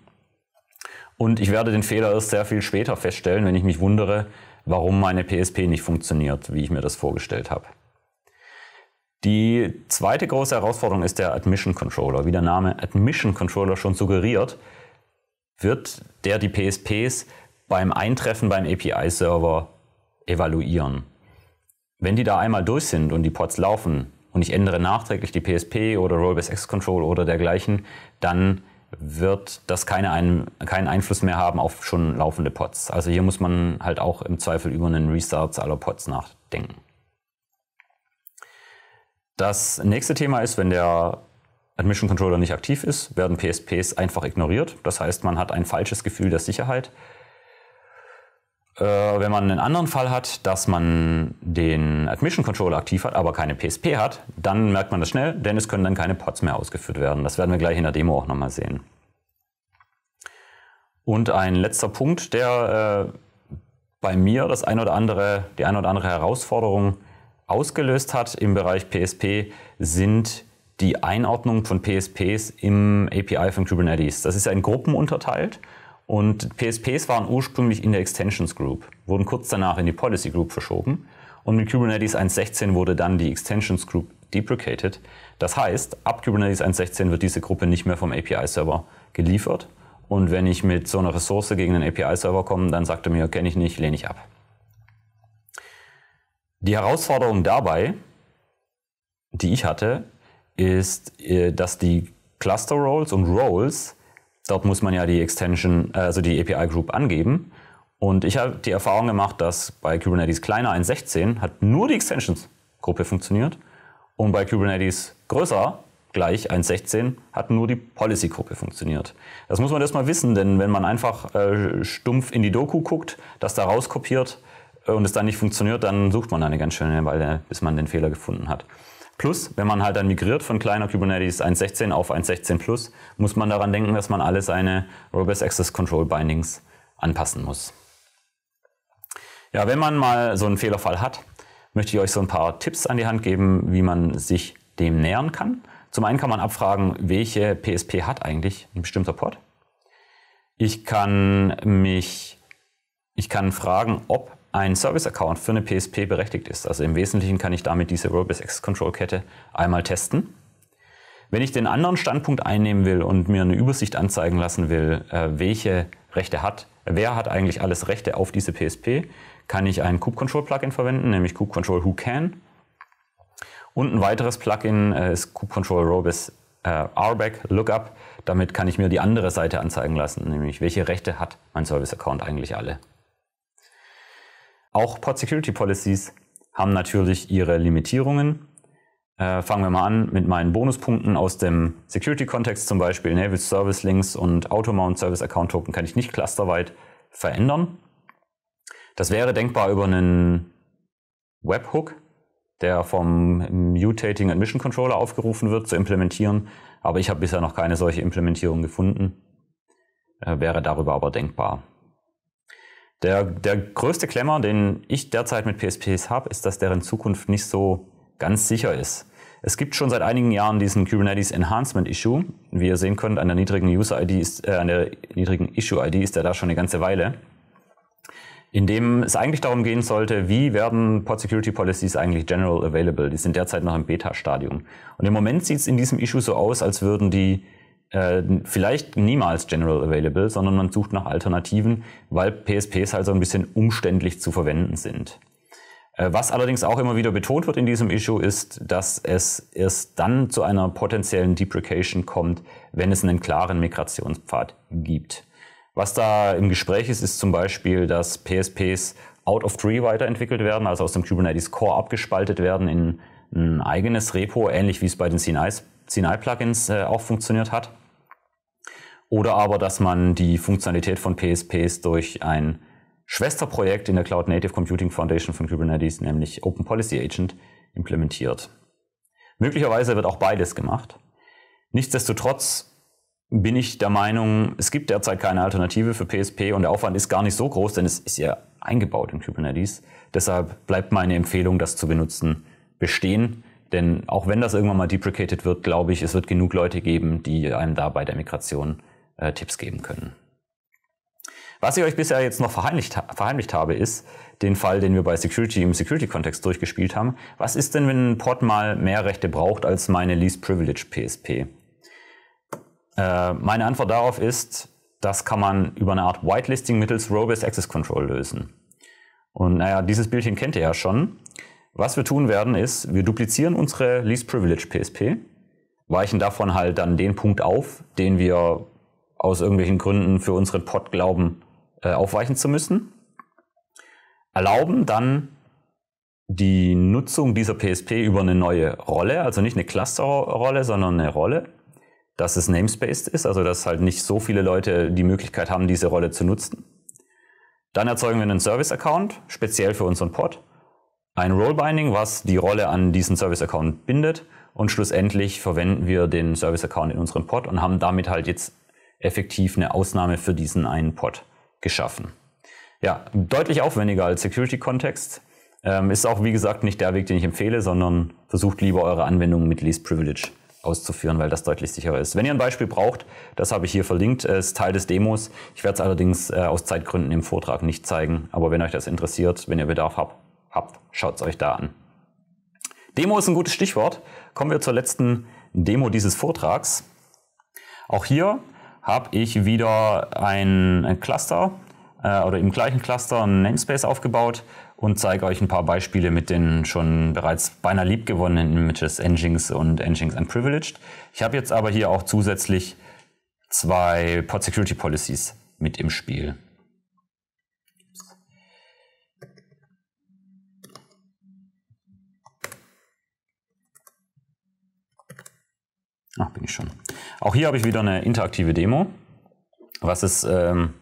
Und ich werde den Fehler erst sehr viel später feststellen, wenn ich mich wundere, warum meine PSP nicht funktioniert, wie ich mir das vorgestellt habe. Die zweite große Herausforderung ist der Admission Controller. Wie der Name Admission Controller schon suggeriert, wird der die PSPs beim Eintreffen beim API-Server evaluieren. Wenn die da einmal durch sind und die Pods laufen und ich ändere nachträglich die PSP oder Rollbase X Control oder dergleichen, dann wird das keine einen, keinen Einfluss mehr haben auf schon laufende Pods. Also hier muss man halt auch im Zweifel über einen Restart aller Pods nachdenken. Das nächste Thema ist, wenn der Admission Controller nicht aktiv ist, werden PSPs einfach ignoriert. Das heißt, man hat ein falsches Gefühl der Sicherheit. Äh, wenn man einen anderen Fall hat, dass man den Admission Controller aktiv hat, aber keine PSP hat, dann merkt man das schnell, denn es können dann keine Pods mehr ausgeführt werden. Das werden wir gleich in der Demo auch nochmal sehen. Und ein letzter Punkt, der äh, bei mir das ein oder andere, die ein oder andere Herausforderung ausgelöst hat im Bereich PSP, sind die Einordnung von PSPs im API von Kubernetes. Das ist ja in Gruppen unterteilt und PSPs waren ursprünglich in der Extensions Group, wurden kurz danach in die Policy Group verschoben und mit Kubernetes 1.16 wurde dann die Extensions Group deprecated. Das heißt, ab Kubernetes 1.16 wird diese Gruppe nicht mehr vom API-Server geliefert und wenn ich mit so einer Ressource gegen den API-Server komme, dann sagt er mir, kenne ich nicht, lehne ich ab. Die Herausforderung dabei, die ich hatte, ist, äh, dass die Cluster Roles und Roles, dort muss man ja die Extension, also die API Group angeben. Und ich habe die Erfahrung gemacht, dass bei Kubernetes kleiner 1.16 hat nur die Extensions-Gruppe funktioniert und bei Kubernetes größer gleich 1.16 hat nur die Policy-Gruppe funktioniert. Das muss man erstmal wissen, denn wenn man einfach äh, stumpf in die Doku guckt, das da rauskopiert, kopiert, und es dann nicht funktioniert, dann sucht man eine ganz schöne Weile, bis man den Fehler gefunden hat. Plus, wenn man halt dann migriert von kleiner Kubernetes 1.16 auf 1.16 Plus, muss man daran denken, dass man alle seine Robust Access Control Bindings anpassen muss. Ja, wenn man mal so einen Fehlerfall hat, möchte ich euch so ein paar Tipps an die Hand geben, wie man sich dem nähern kann. Zum einen kann man abfragen, welche PSP hat eigentlich ein bestimmter Port. Ich kann mich, ich kann fragen, ob ein Service-Account für eine PSP berechtigt ist. Also im Wesentlichen kann ich damit diese Access control kette einmal testen. Wenn ich den anderen Standpunkt einnehmen will und mir eine Übersicht anzeigen lassen will, äh, welche Rechte hat, wer hat eigentlich alles Rechte auf diese PSP, kann ich ein kube plugin verwenden, nämlich Kube-Control Who Can. Und ein weiteres Plugin äh, ist Kube-Control Robis äh, RBAC Lookup. Damit kann ich mir die andere Seite anzeigen lassen, nämlich welche Rechte hat mein Service-Account eigentlich alle. Auch Pod Security Policies haben natürlich ihre Limitierungen. Äh, fangen wir mal an mit meinen Bonuspunkten aus dem Security-Kontext, zum Beispiel Enable Service Links und Automount Service Account Token kann ich nicht clusterweit verändern. Das wäre denkbar über einen Webhook, der vom Mutating Admission Controller aufgerufen wird, zu implementieren. Aber ich habe bisher noch keine solche Implementierung gefunden, äh, wäre darüber aber denkbar. Der, der größte Klemmer, den ich derzeit mit PSPs habe, ist, dass deren Zukunft nicht so ganz sicher ist. Es gibt schon seit einigen Jahren diesen Kubernetes Enhancement Issue. Wie ihr sehen könnt, an der niedrigen User ID ist, äh, an der niedrigen Issue ID ist er da schon eine ganze Weile. In dem es eigentlich darum gehen sollte, wie werden Pod Security Policies eigentlich general available? Die sind derzeit noch im Beta-Stadium. Und im Moment sieht es in diesem Issue so aus, als würden die äh, vielleicht niemals general available, sondern man sucht nach Alternativen, weil PSPs halt so ein bisschen umständlich zu verwenden sind. Äh, was allerdings auch immer wieder betont wird in diesem Issue ist, dass es erst dann zu einer potenziellen Deprecation kommt, wenn es einen klaren Migrationspfad gibt. Was da im Gespräch ist, ist zum Beispiel, dass PSPs out of tree weiterentwickelt werden, also aus dem Kubernetes Core abgespaltet werden in ein eigenes Repo, ähnlich wie es bei den CNI-Plugins äh, auch funktioniert hat. Oder aber, dass man die Funktionalität von PSPs durch ein Schwesterprojekt in der Cloud Native Computing Foundation von Kubernetes, nämlich Open Policy Agent, implementiert. Möglicherweise wird auch beides gemacht. Nichtsdestotrotz bin ich der Meinung, es gibt derzeit keine Alternative für PSP und der Aufwand ist gar nicht so groß, denn es ist ja eingebaut in Kubernetes. Deshalb bleibt meine Empfehlung, das zu benutzen, bestehen. Denn auch wenn das irgendwann mal deprecated wird, glaube ich, es wird genug Leute geben, die einem da bei der Migration äh, Tipps geben können. Was ich euch bisher jetzt noch verheimlicht, verheimlicht habe, ist den Fall, den wir bei Security im Security-Kontext durchgespielt haben. Was ist denn, wenn ein Port mal mehr Rechte braucht als meine Least Privilege PSP? Äh, meine Antwort darauf ist, das kann man über eine Art Whitelisting mittels Robust Access Control lösen. Und naja, dieses Bildchen kennt ihr ja schon. Was wir tun werden, ist, wir duplizieren unsere Least Privilege PSP, weichen davon halt dann den Punkt auf, den wir aus irgendwelchen Gründen für unseren Pod glauben, äh, aufweichen zu müssen. Erlauben dann die Nutzung dieser PSP über eine neue Rolle, also nicht eine Cluster-Rolle, sondern eine Rolle, dass es namespaced ist, also dass halt nicht so viele Leute die Möglichkeit haben, diese Rolle zu nutzen. Dann erzeugen wir einen Service-Account, speziell für unseren Pod ein Role-Binding, was die Rolle an diesen Service-Account bindet. Und schlussendlich verwenden wir den Service-Account in unserem Pod und haben damit halt jetzt effektiv eine Ausnahme für diesen einen Pod geschaffen. Ja, deutlich aufwendiger als Security-Kontext. Ähm, ist auch, wie gesagt, nicht der Weg, den ich empfehle, sondern versucht lieber eure Anwendung mit Least Privilege auszuführen, weil das deutlich sicherer ist. Wenn ihr ein Beispiel braucht, das habe ich hier verlinkt, äh, ist Teil des Demos. Ich werde es allerdings äh, aus Zeitgründen im Vortrag nicht zeigen, aber wenn euch das interessiert, wenn ihr Bedarf habt, habt, schaut es euch da an. Demo ist ein gutes Stichwort. Kommen wir zur letzten Demo dieses Vortrags. Auch hier habe ich wieder ein Cluster äh, oder im gleichen Cluster ein Namespace aufgebaut und zeige euch ein paar Beispiele mit den schon bereits beinahe liebgewonnenen Images Engines und Engines Unprivileged. Ich habe jetzt aber hier auch zusätzlich zwei Pod Security Policies mit im Spiel. Ach, bin ich schon. Auch hier habe ich wieder eine interaktive Demo. Was ist. Ähm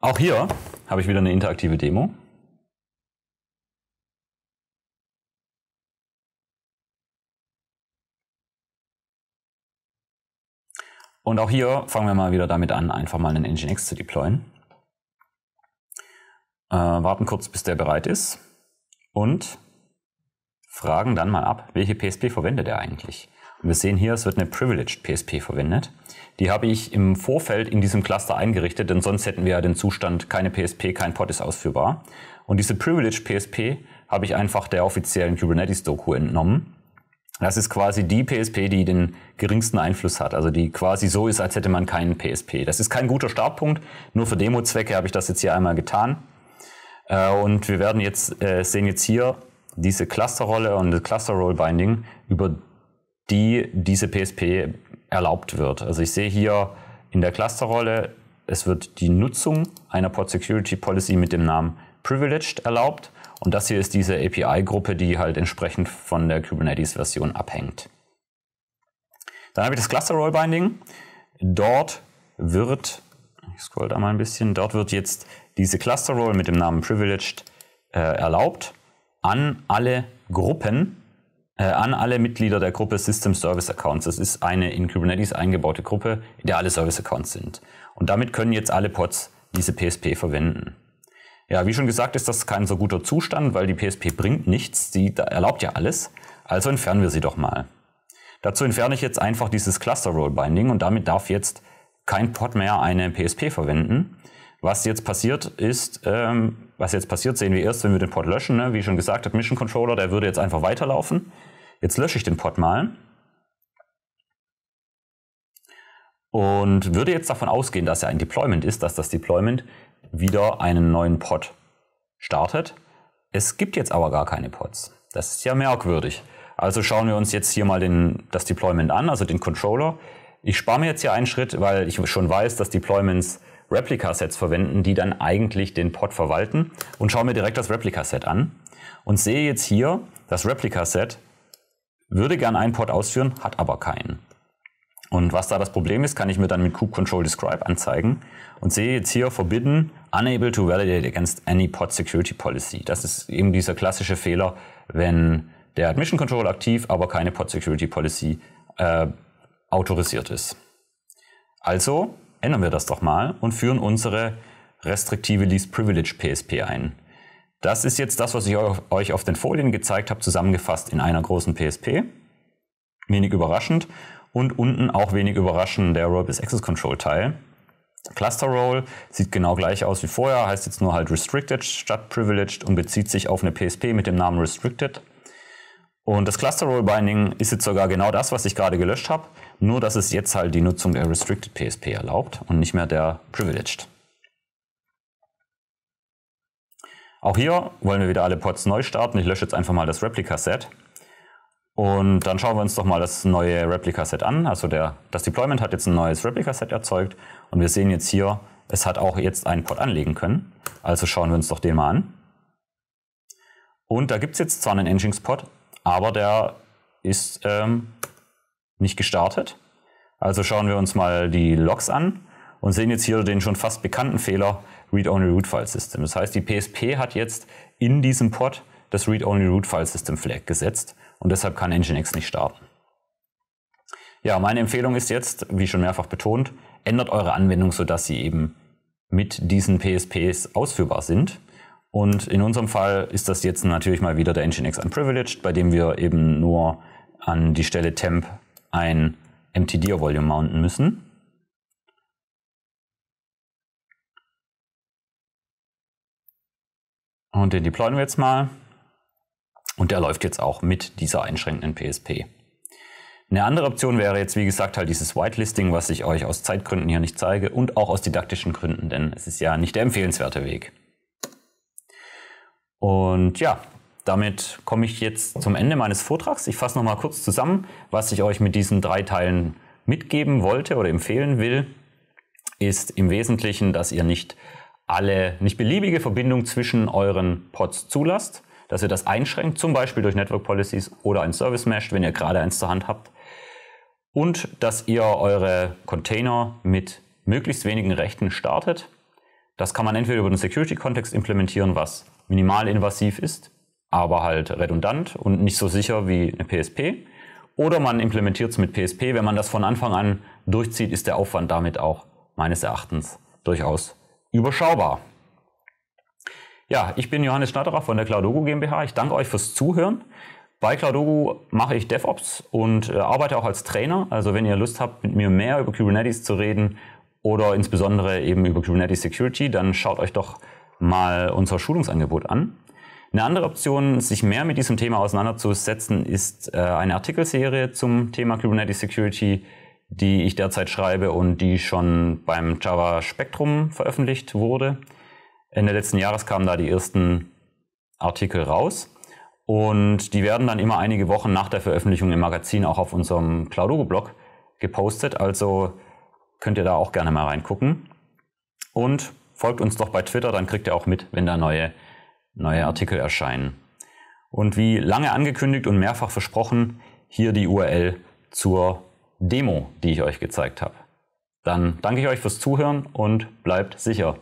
auch hier habe ich wieder eine interaktive Demo. Und auch hier fangen wir mal wieder damit an, einfach mal einen Nginx zu deployen äh, warten kurz, bis der bereit ist und fragen dann mal ab, welche PSP verwendet er eigentlich. Und wir sehen hier, es wird eine Privileged PSP verwendet. Die habe ich im Vorfeld in diesem Cluster eingerichtet, denn sonst hätten wir ja den Zustand, keine PSP, kein Pod ist ausführbar. Und diese Privileged PSP habe ich einfach der offiziellen Kubernetes-Doku entnommen. Das ist quasi die PSP, die den geringsten Einfluss hat, also die quasi so ist, als hätte man keinen PSP. Das ist kein guter Startpunkt, nur für Demozwecke habe ich das jetzt hier einmal getan. Äh, und wir werden jetzt äh, sehen jetzt hier diese Clusterrolle und das Cluster Role Binding, über die diese PSP erlaubt wird. Also ich sehe hier in der Clusterrolle, es wird die Nutzung einer Port Security Policy mit dem Namen Privileged erlaubt. Und das hier ist diese API-Gruppe, die halt entsprechend von der Kubernetes-Version abhängt. Dann habe ich das Cluster Role Binding. Dort wird, ich scroll da mal ein bisschen, dort wird jetzt diese Cluster Role mit dem Namen Privileged äh, erlaubt, an alle Gruppen, äh, an alle Mitglieder der Gruppe System Service Accounts. Das ist eine in Kubernetes eingebaute Gruppe, in der alle Service Accounts sind. Und damit können jetzt alle Pods diese PSP verwenden. Ja, wie schon gesagt, ist das kein so guter Zustand, weil die PSP bringt nichts, sie erlaubt ja alles. Also entfernen wir sie doch mal. Dazu entferne ich jetzt einfach dieses Cluster Role Binding und damit darf jetzt kein Pod mehr eine PSP verwenden. Was jetzt passiert ist, ähm, was jetzt passiert, sehen wir erst, wenn wir den Pod löschen. Ne? Wie ich schon gesagt habe, Mission Controller, der würde jetzt einfach weiterlaufen. Jetzt lösche ich den Pod mal. Und würde jetzt davon ausgehen, dass er ein Deployment ist, dass das Deployment wieder einen neuen Pod startet. Es gibt jetzt aber gar keine Pods. Das ist ja merkwürdig. Also schauen wir uns jetzt hier mal den, das Deployment an, also den Controller. Ich spare mir jetzt hier einen Schritt, weil ich schon weiß, dass Deployments Replica-Sets verwenden, die dann eigentlich den Pod verwalten und schaue mir direkt das Replica-Set an und sehe jetzt hier, das Replica-Set würde gern einen Pod ausführen, hat aber keinen. Und was da das Problem ist, kann ich mir dann mit kubectl describe anzeigen und sehe jetzt hier forbidden, unable to validate against any pod security policy. Das ist eben dieser klassische Fehler, wenn der Admission Control aktiv, aber keine pod security policy äh, autorisiert ist. Also ändern wir das doch mal und führen unsere restriktive Least Privilege PSP ein. Das ist jetzt das, was ich euch auf den Folien gezeigt habe, zusammengefasst in einer großen PSP. Wenig überraschend. Und unten auch wenig überraschend der Role bis Access Control Teil. Cluster Role sieht genau gleich aus wie vorher, heißt jetzt nur halt Restricted statt Privileged und bezieht sich auf eine PSP mit dem Namen Restricted. Und das Cluster Role Binding ist jetzt sogar genau das, was ich gerade gelöscht habe, nur dass es jetzt halt die Nutzung der Restricted PSP erlaubt und nicht mehr der Privileged. Auch hier wollen wir wieder alle Pods neu starten. Ich lösche jetzt einfach mal das Replica-Set. Und dann schauen wir uns doch mal das neue Replica-Set an. Also der, das Deployment hat jetzt ein neues Replica-Set erzeugt. Und wir sehen jetzt hier, es hat auch jetzt einen Pod anlegen können. Also schauen wir uns doch den mal an. Und da gibt es jetzt zwar einen Engines-Pod, aber der ist ähm, nicht gestartet. Also schauen wir uns mal die Logs an und sehen jetzt hier den schon fast bekannten Fehler Read-Only-Root-File-System. Das heißt, die PSP hat jetzt in diesem Pod das Read-Only-Root-File-System-Flag gesetzt und deshalb kann Nginx nicht starten. Ja, meine Empfehlung ist jetzt, wie schon mehrfach betont, ändert eure Anwendung, sodass sie eben mit diesen PSPs ausführbar sind. Und in unserem Fall ist das jetzt natürlich mal wieder der Nginx Unprivileged, bei dem wir eben nur an die Stelle temp ein mtdir Volume mounten müssen. Und den deployen wir jetzt mal. Und der läuft jetzt auch mit dieser einschränkenden PSP. Eine andere Option wäre jetzt, wie gesagt, halt dieses Whitelisting, was ich euch aus Zeitgründen hier nicht zeige und auch aus didaktischen Gründen, denn es ist ja nicht der empfehlenswerte Weg. Und ja, damit komme ich jetzt zum Ende meines Vortrags. Ich fasse nochmal kurz zusammen, was ich euch mit diesen drei Teilen mitgeben wollte oder empfehlen will, ist im Wesentlichen, dass ihr nicht alle, nicht beliebige Verbindungen zwischen euren Pods zulasst, dass ihr das einschränkt, zum Beispiel durch Network Policies oder ein Service Mesh, wenn ihr gerade eins zur Hand habt. Und dass ihr eure Container mit möglichst wenigen Rechten startet. Das kann man entweder über den Security-Kontext implementieren, was minimalinvasiv ist, aber halt redundant und nicht so sicher wie eine PSP. Oder man implementiert es mit PSP. Wenn man das von Anfang an durchzieht, ist der Aufwand damit auch meines Erachtens durchaus überschaubar. Ja, ich bin Johannes Schnatterer von der Cloudogo GmbH. Ich danke euch fürs Zuhören. Bei Cloudogo mache ich DevOps und äh, arbeite auch als Trainer. Also wenn ihr Lust habt, mit mir mehr über Kubernetes zu reden oder insbesondere eben über Kubernetes Security, dann schaut euch doch mal unser Schulungsangebot an. Eine andere Option, sich mehr mit diesem Thema auseinanderzusetzen, ist äh, eine Artikelserie zum Thema Kubernetes Security, die ich derzeit schreibe und die schon beim Java Spektrum veröffentlicht wurde. Ende letzten Jahres kamen da die ersten Artikel raus und die werden dann immer einige Wochen nach der Veröffentlichung im Magazin auch auf unserem Cloudogo-Blog gepostet, also könnt ihr da auch gerne mal reingucken. Und folgt uns doch bei Twitter, dann kriegt ihr auch mit, wenn da neue, neue Artikel erscheinen. Und wie lange angekündigt und mehrfach versprochen, hier die URL zur Demo, die ich euch gezeigt habe. Dann danke ich euch fürs Zuhören und bleibt sicher.